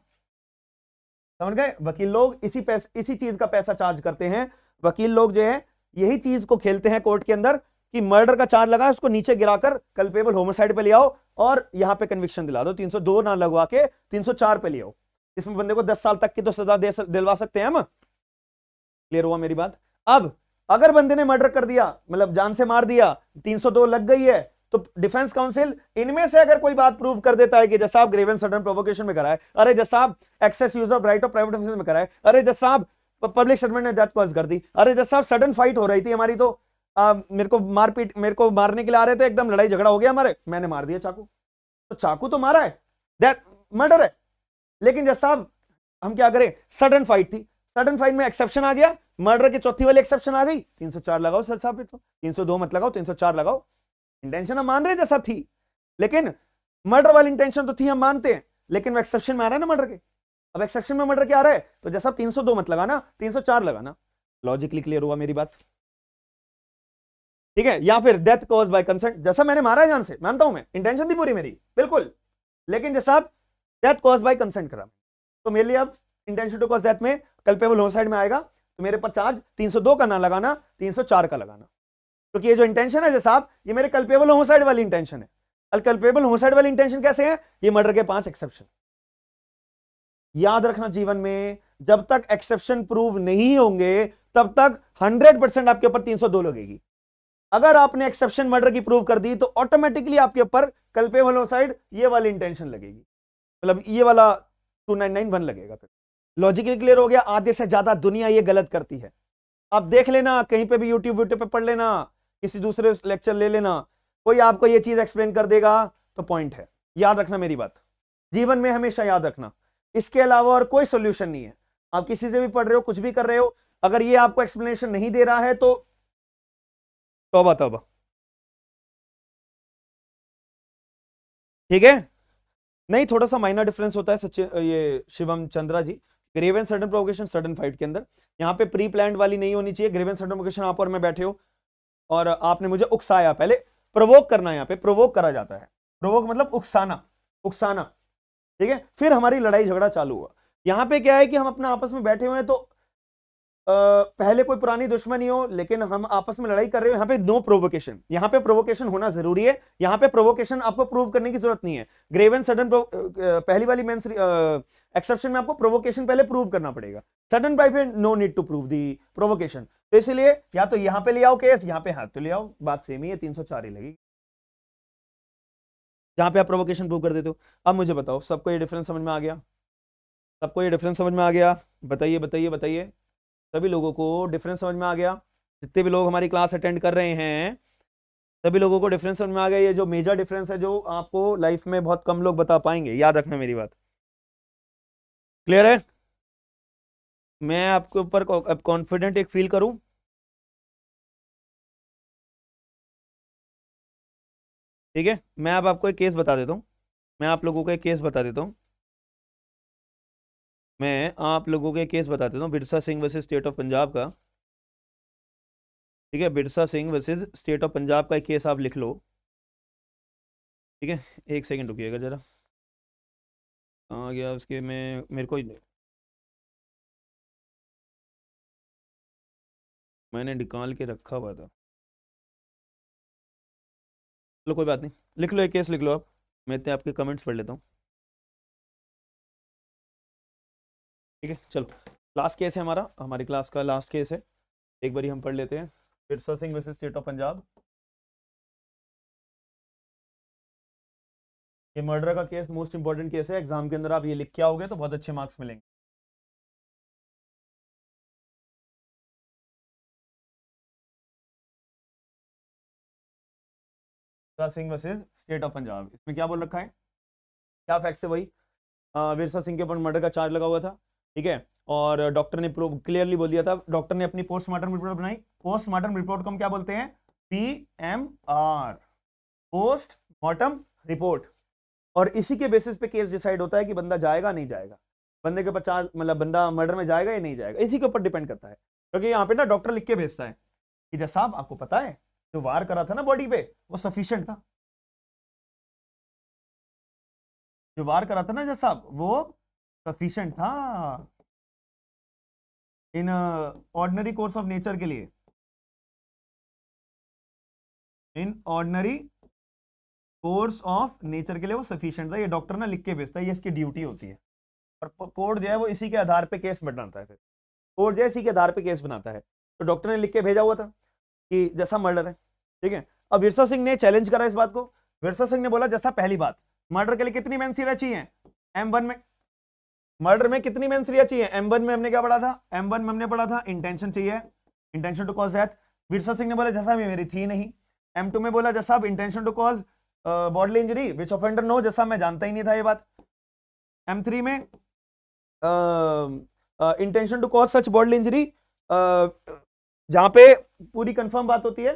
समझ गए वकील लोग इसी पैस, इसी चीज का पैसा चार्ज करते हैं वकील लोग जो है यही चीज को खेलते हैं कोर्ट के अंदर कि मर्डर का चार्ज लगा उसको नीचे गिराकर कल्पेबल होमोसाइड पे ले आओ और यहाँ पे कन्विक्शन दिला दो 302 ना लगवा के 304 पे ले आओ इसमें बंदे को 10 साल तक की तो सजा दे दिलवा सकते हैं हम क्लियर हुआ मेरी बात अब अगर बंदे ने मर्डर कर दिया मतलब जान से मार दिया 302 लग गई है तो डिफेंस काउंसिल इनमें से अगर कोई बात प्रूव कर देता है कि जैसा ग्रेवन सडन प्रोवोकेशन में कराए अरे जैसा excess use of right of private office में कराए अरे जैसा पब्लिक सर्वेंट ने डेथ कॉज कर दी अरे जैसा सडन फाइट हो रही थी हमारी तो आ, मेरे को मारपीट मेरे को मारने के लिए आ रहे थे एकदम लड़ाई झगड़ा हो गया हमारे मैंने मार दिया चाकू तो चाकू तो मारा है डेथ मर्डर है लेकिन जैसा हम क्या करें सडन फाइट थी सडन फाइट में एक्सेप्शन आ गया मर्डर की चौथी वाली एक्सेप्शन आ गई 304 लगाओ सर साहब तो 302 मत लगाओ 304 लगाओ इंटेंशन हम मान रहे जैसा थी लेकिन मर्डर वाली इंटेंशन तो थी हम मानते हैं लेकिन वो एक्सेप्शन में आ रहा है ना मर्डर के अब एक्सेप्शन में मर्डर के आ रहा है तो जैसा 302 मत लगाना 304 लगाना लॉजिकली क्लियर हुआ मेरी बात ठीक है या फिर डेथ कॉज बाय कंसेंट जैसा मैंने मारा है जान से मानता हूं मैं इंटेंशन थी पूरी मेरी बिल्कुल लेकिन जैसा डेथ कॉज बाय कंसेंट करा तो मेरे लिए अब इंटेंशन टू कॉज डेथ में कल्पेबल होमसाइड में आएगा तो मेरे पर चार्ज 302 का ना लगाना 304 का लगाना क्योंकि ये जो इंटेंशन है जैसा ये मेरे कल्पेबल होमसाइड वाली इंटेंशन है अलकल्पेबल होमसाइड वाली इंटेंशन कैसे है ये मर्डर के पांच एक्सेप्शन याद रखना जीवन में जब तक एक्सेप्शन प्रूव नहीं होंगे तब तक 100 परसेंट आपके ऊपर 302 लगेगी अगर आपने एक्सेप्शन मर्डर की प्रूव कर दी तो ऑटोमेटिकली आपके ऊपर कल्पेबल साइड ये वाली इंटेंशन लगेगी मतलब ये वाला टू नाइन नाइन वन लगेगा फिर लॉजिकली क्लियर हो गया आधे से ज्यादा दुनिया ये गलत करती है आप देख लेना कहीं पे भी यूट्यूब यूट्यूब पर पढ़ लेना किसी दूसरे लेक्चर ले लेना कोई आपको ये चीज एक्सप्लेन कर देगा तो पॉइंट है याद रखना मेरी बात जीवन में हमेशा याद रखना इसके अलावा और कोई सोल्यूशन नहीं है आप किसी से भी पढ़ रहे हो कुछ भी कर रहे हो अगर ये आपको एक्सप्लेनेशन नहीं दे रहा है तो तोबा तोबा ठीक है नहीं थोड़ा सा माइनर डिफरेंस होता है सचिन ये Shivam Chandra ji grave and sudden provocation sudden fight के अंदर यहाँ पे प्री प्लान वाली नहीं होनी चाहिए ग्रेव सडन प्रोवोकेशन आप और मैं बैठे हो और आपने मुझे उकसाया पहले प्रवोक करना यहाँ पे प्रवोक करा जाता है प्रवोक मतलब उकसाना उकसाना ठीक है फिर हमारी लड़ाई झगड़ा चालू हुआ यहाँ पे क्या है कि हम अपना आपस में बैठे हुए हैं तो पहले कोई पुरानी दुश्मनी हो लेकिन हम आपस में लड़ाई कर रहे हो यहाँ पे नो प्रोवोकेशन यहाँ पे प्रोवोकेशन होना जरूरी है यहाँ पे प्रोवोकेशन आपको प्रूव करने की जरूरत नहीं है ग्रेवन सडन पहली वाली मेन एक्सेप्शन में आपको प्रोवोकेशन पहले प्रूव करना पड़ेगा सडन ब्राइफेंड no need to prove the provocation तो इसलिए या तो यहाँ पे ले आओ केस यहाँ पे हाथ तो ले आओ बात सेम ही है तीन ही लगी जहाँ पे आप प्रोवोकेशन प्रूव कर देते हो अब मुझे बताओ सबको ये डिफरेंस समझ में आ गया सबको ये डिफरेंस समझ में आ गया बताइए बताइए बताइए सभी लोगों को डिफरेंस समझ में आ गया जितने भी लोग हमारी क्लास अटेंड कर रहे हैं सभी लोगों को डिफरेंस समझ में आ गया ये जो मेजर डिफरेंस है जो आपको लाइफ में बहुत कम लोग बता पाएंगे याद रखना मेरी बात क्लियर है मैं आपके ऊपर कॉन्फिडेंट एक फील करूं ठीक है मैं अब आप आपको एक केस बता देता हूँ मैं आप लोगों को एक केस बता देता हूँ मैं आप लोगों के केस बता देता हूँ Birsa Singh versus state of Punjab का ठीक है Birsa Singh versus state of Punjab का केस आप लिख लो ठीक है एक सेकंड रुकिएगा जरा आ गया उसके में मेरे को ही मैंने निकाल के रखा हुआ था चलो कोई बात नहीं लिख लो एक केस लिख लो आप मैं इतने आपके कमेंट्स पढ़ लेता हूँ ठीक है चलो लास्ट केस है हमारा हमारी क्लास का लास्ट केस है एक बारी हम पढ़ लेते हैं Birsa Singh versus state of Punjab ये मर्डर का केस मोस्ट इंपॉर्टेंट केस है एग्जाम के अंदर आप ये लिख के आओगे तो बहुत अच्छे मार्क्स मिलेंगे Singh versus state of Punjab इसमें क्या बोल रखा है क्या फैक्ट है वही बिरसा सिंह के ऊपर मर्डर का चार्ज लगा हुआ था ठीक है और डॉक्टर uh, ने क्लियरली बोल दिया था डॉक्टर ने अपनी पोस्टमार्टम रिपोर्ट बनाई पोस्टमार्टम रिपोर्ट को हम क्या बोलते हैं P M R post report और इसी के बेसिस पे केस डिसाइड होता है कि बंदा जाएगा नहीं जाएगा बंदे के पचास मतलब बंदा मर्डर में जाएगा या नहीं जाएगा इसी के ऊपर डिपेंड करता है क्योंकि यहाँ पे ना डॉक्टर लिख के भेजता है कि जैसा साहब आपको पता है जो वार करा था ना बॉडी पे वो सफिशियंट था जो वार करा था ना जैसा साहब वो सफिशियंट था in ordinary course of nature के लिए in ordinary course of nature के लिए वो सफिशियंट था ये डॉक्टर ना लिख के भेजता है ये इसकी ड्यूटी होती है और कोर्ट जो है वो इसी के आधार पे केस बनाता है कोर्ट जो है इसी के आधार पे केस बनाता है तो डॉक्टर ने लिख के भेजा हुआ था कि जैसा मर्डर है ठीक है अब विरसा सिंह ने चैलेंज करा इस बात को विरसा सिंह ने बोला जैसा पहली बात मर्डर के लिए कितनी मैंसीरा चाहिए एम वन में मर्डर में कितनी मेंसरिया चाहिए एम वन में हमने क्या पढ़ा था एम वन में हमने पढ़ा था इंटेंशन चाहिए intention to cause death Virsa Singh ने बोला जैसा भी मेरी थी नहीं एम टू में बोला जैसा intention to cause bodily injury which offender know जैसा मैं जानता ही नहीं था ये बात एम थ्री में intention to cause such bodily injury जहां पे पूरी कंफर्म बात होती है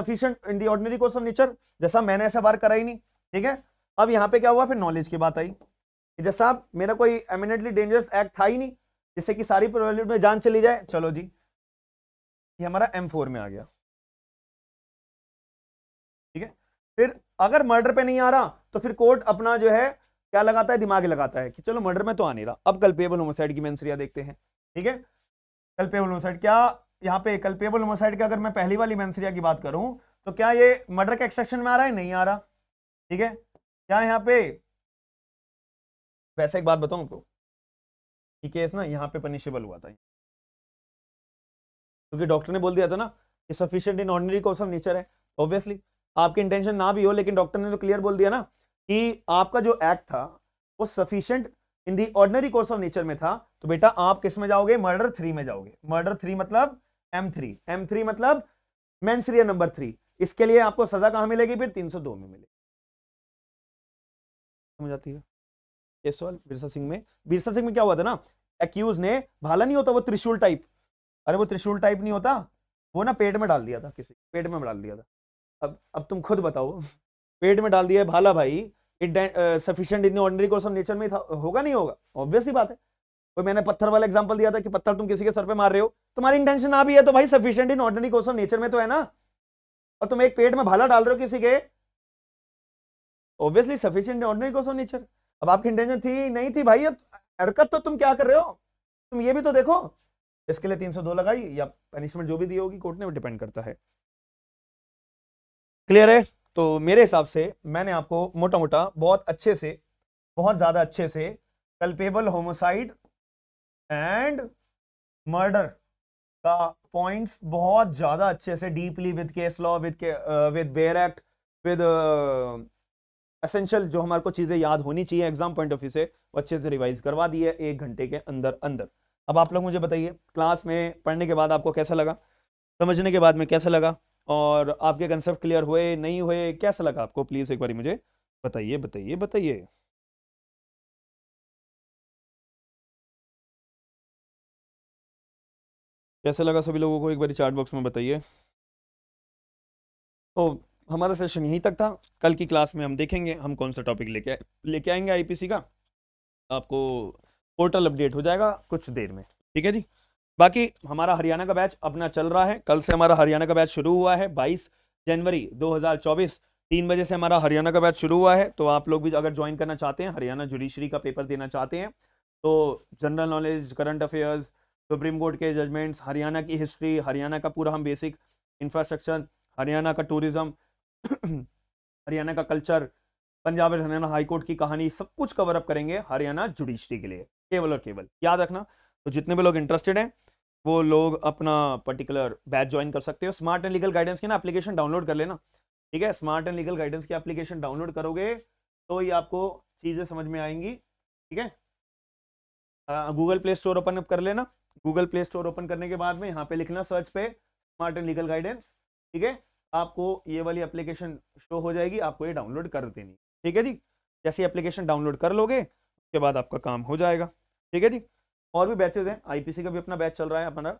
sufficient in the ordinary course of nature जैसा मैंने ऐसा बार करा ही नहीं ठीक है अब यहाँ पे क्या हुआ फिर नॉलेज की बात आई जज मेरा कोई एमिनेटली डेंजरस एक्ट था ही नहीं जिससे कि सारी प्रोबेबिलिटी में जान चली जाए चलो जी ये हमारा एम फोर में आ गया ठीक है फिर अगर मर्डर पे नहीं आ रहा तो फिर कोर्ट अपना जो है क्या लगाता है दिमाग लगाता है कि चलो मर्डर में तो आ नहीं रहा अब कल्पेबल होमोसाइड की मैंसरिया देखते हैं ठीक है कल्पेबल होमोसाइड क्या यहाँ पे कल्पेबल होमोसाइड की अगर मैं पहली वाली मैंसरिया की बात करूं तो क्या ये मर्डर के एक्सेक्शन में आ रहा है नहीं आ रहा ठीक है क्या यहाँ पे वैसे एक बात बताऊँ आपको ये केस ना यहाँ पे पनिशेबल हुआ था क्योंकि डॉक्टर ने बोल दिया था ना कि sufficient in ordinary course of nature है ऑब्वियसली आपकी इंटेंशन ना भी हो लेकिन डॉक्टर ने तो क्लियर बोल दिया ना कि आपका जो एक्ट था वो sufficient in the ordinary course of nature में था तो बेटा आप किस में जाओगे मर्डर थ्री में जाओगे मर्डर थ्री मतलब एम थ्री एम थ्री मतलब मेन्सरिया नंबर थ्री इसके लिए आपको सजा कहाँ मिलेगी फिर तीन सौ दो में मिलेगी समझ आती है ये बिरसा सिंह में बिरसा सिंह में क्या हुआ था ना एक्यूज ने भाला नहीं होता वो त्रिशूल टाइप अरे वो त्रिशूल टाइप नहीं होता वो ना पेट में डाल दिया था किसी पेट में डाल दिया था अब अब तुम खुद बताओ पेट में डाल दिया है भाला भाई sufficient in ordinary course of nature में था होगा नहीं होगा ऑब्वियस ही बात है कोई मैंने पत्थर वाला एग्जाम्पल दिया था कि पत्थर तुम किसी के सर पे मार रहे हो तुम्हारी इंटेंशन आ भी है तो भाई sufficient in ordinary course of nature में तो है ना और तुम एक पेट में भाला डाल रहे हो किसी के obviously sufficient in ordinary course of nature अब आपकी इंटेंशन थी नहीं थी भाई हरकत तो तुम क्या कर रहे हो तुम ये भी तो देखो इसके लिए तीन सौ दो लगाई या पनिशमेंट जो भी दी होगी कोर्ट ने वो डिपेंड करता है क्लियर है तो मेरे हिसाब से मैंने आपको मोटा मोटा बहुत अच्छे से बहुत ज़्यादा अच्छे से कल्पेबल होमोसाइड एंड मर्डर का पॉइंट्स बहुत ज़्यादा अच्छे से deeply with case law with with bare act with essential जो हमारे को चीज़ें याद होनी चाहिए एग्जाम पॉइंट ऑफ व्यू से वो अच्छे से रिवाइज करवा दिए एक घंटे के अंदर अंदर अब आप लोग मुझे बताइए क्लास में पढ़ने के बाद आपको कैसा लगा समझने के बाद में कैसा लगा और आपके कंसेप्ट क्लियर हुए नहीं हुए कैसा लगा आपको प्लीज़ एक बार मुझे बताइए बताइए बताइए कैसा लगा सभी लोगों को एक बार चार्ट बॉक्स में बताइए तो हमारा सेशन यहीं तक था कल की क्लास में हम देखेंगे हम कौन सा टॉपिक लेके लेके आएंगे आईपीसी का आपको पोर्टल अपडेट हो जाएगा कुछ देर में ठीक है जी बाकी हमारा हरियाणा का बैच अपना चल रहा है कल से हमारा हरियाणा का बैच शुरू हुआ है 22 जनवरी 2024 तीन बजे से हमारा हरियाणा का बैच शुरू हुआ है तो आप लोग भी अगर ज्वाइन करना चाहते हैं हरियाणा जुडिशरी का पेपर देना चाहते हैं तो general knowledge current affairs Supreme Court के जजमेंट्स हरियाणा की हिस्ट्री हरियाणा का पूरा हम बेसिक इंफ्रास्ट्रक्चर हरियाणा का टूरिज्म हरियाणा का कल्चर पंजाब और हरियाणा हाईकोर्ट की कहानी सब कुछ कवर अप करेंगे हरियाणा जुडिशरी के लिए केवल और केवल याद रखना तो जितने भी लोग इंटरेस्टेड हैं वो लोग अपना पर्टिकुलर बैच ज्वाइन कर सकते हो स्मार्ट एंड लीगल गाइडेंस की ना एप्लीकेशन डाउनलोड कर लेना ठीक है स्मार्ट एंड लीगल गाइडेंस की एप्लीकेशन डाउनलोड करोगे तो ये आपको चीज़ें समझ में आएंगी ठीक है गूगल प्ले स्टोर ओपन कर लेना गूगल प्ले स्टोर ओपन करने के बाद में यहाँ पे लिखना सर्च पे स्मार्ट एंड लीगल गाइडेंस ठीक है आपको ये वाली एप्लीकेशन शो हो जाएगी आपको ये डाउनलोड कर देनी ठीक है जी जैसे एप्लीकेशन डाउनलोड कर लोगे उसके बाद आपका काम हो जाएगा ठीक है जी और भी बैचेज हैं आईपीसी का भी अपना बैच चल रहा है अपना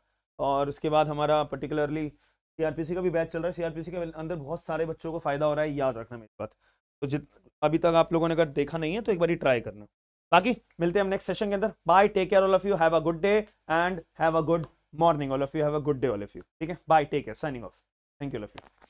और उसके बाद हमारा पर्टिकुलरली सीआरपीसी का भी बैच चल रहा है सीआरपीसी के अंदर बहुत सारे बच्चों को फ़ायदा हो रहा है याद रखना मेरी बात तो जित अभी तक आप लोगों ने अगर देखा नहीं है तो एक बार ट्राई करना बाकी मिलते हैं हम नेक्स्ट सेशन के अंदर bye take care all of you have a good day and have a good all of you have a good day all of you ठीक है bye take care signing off thank you all of you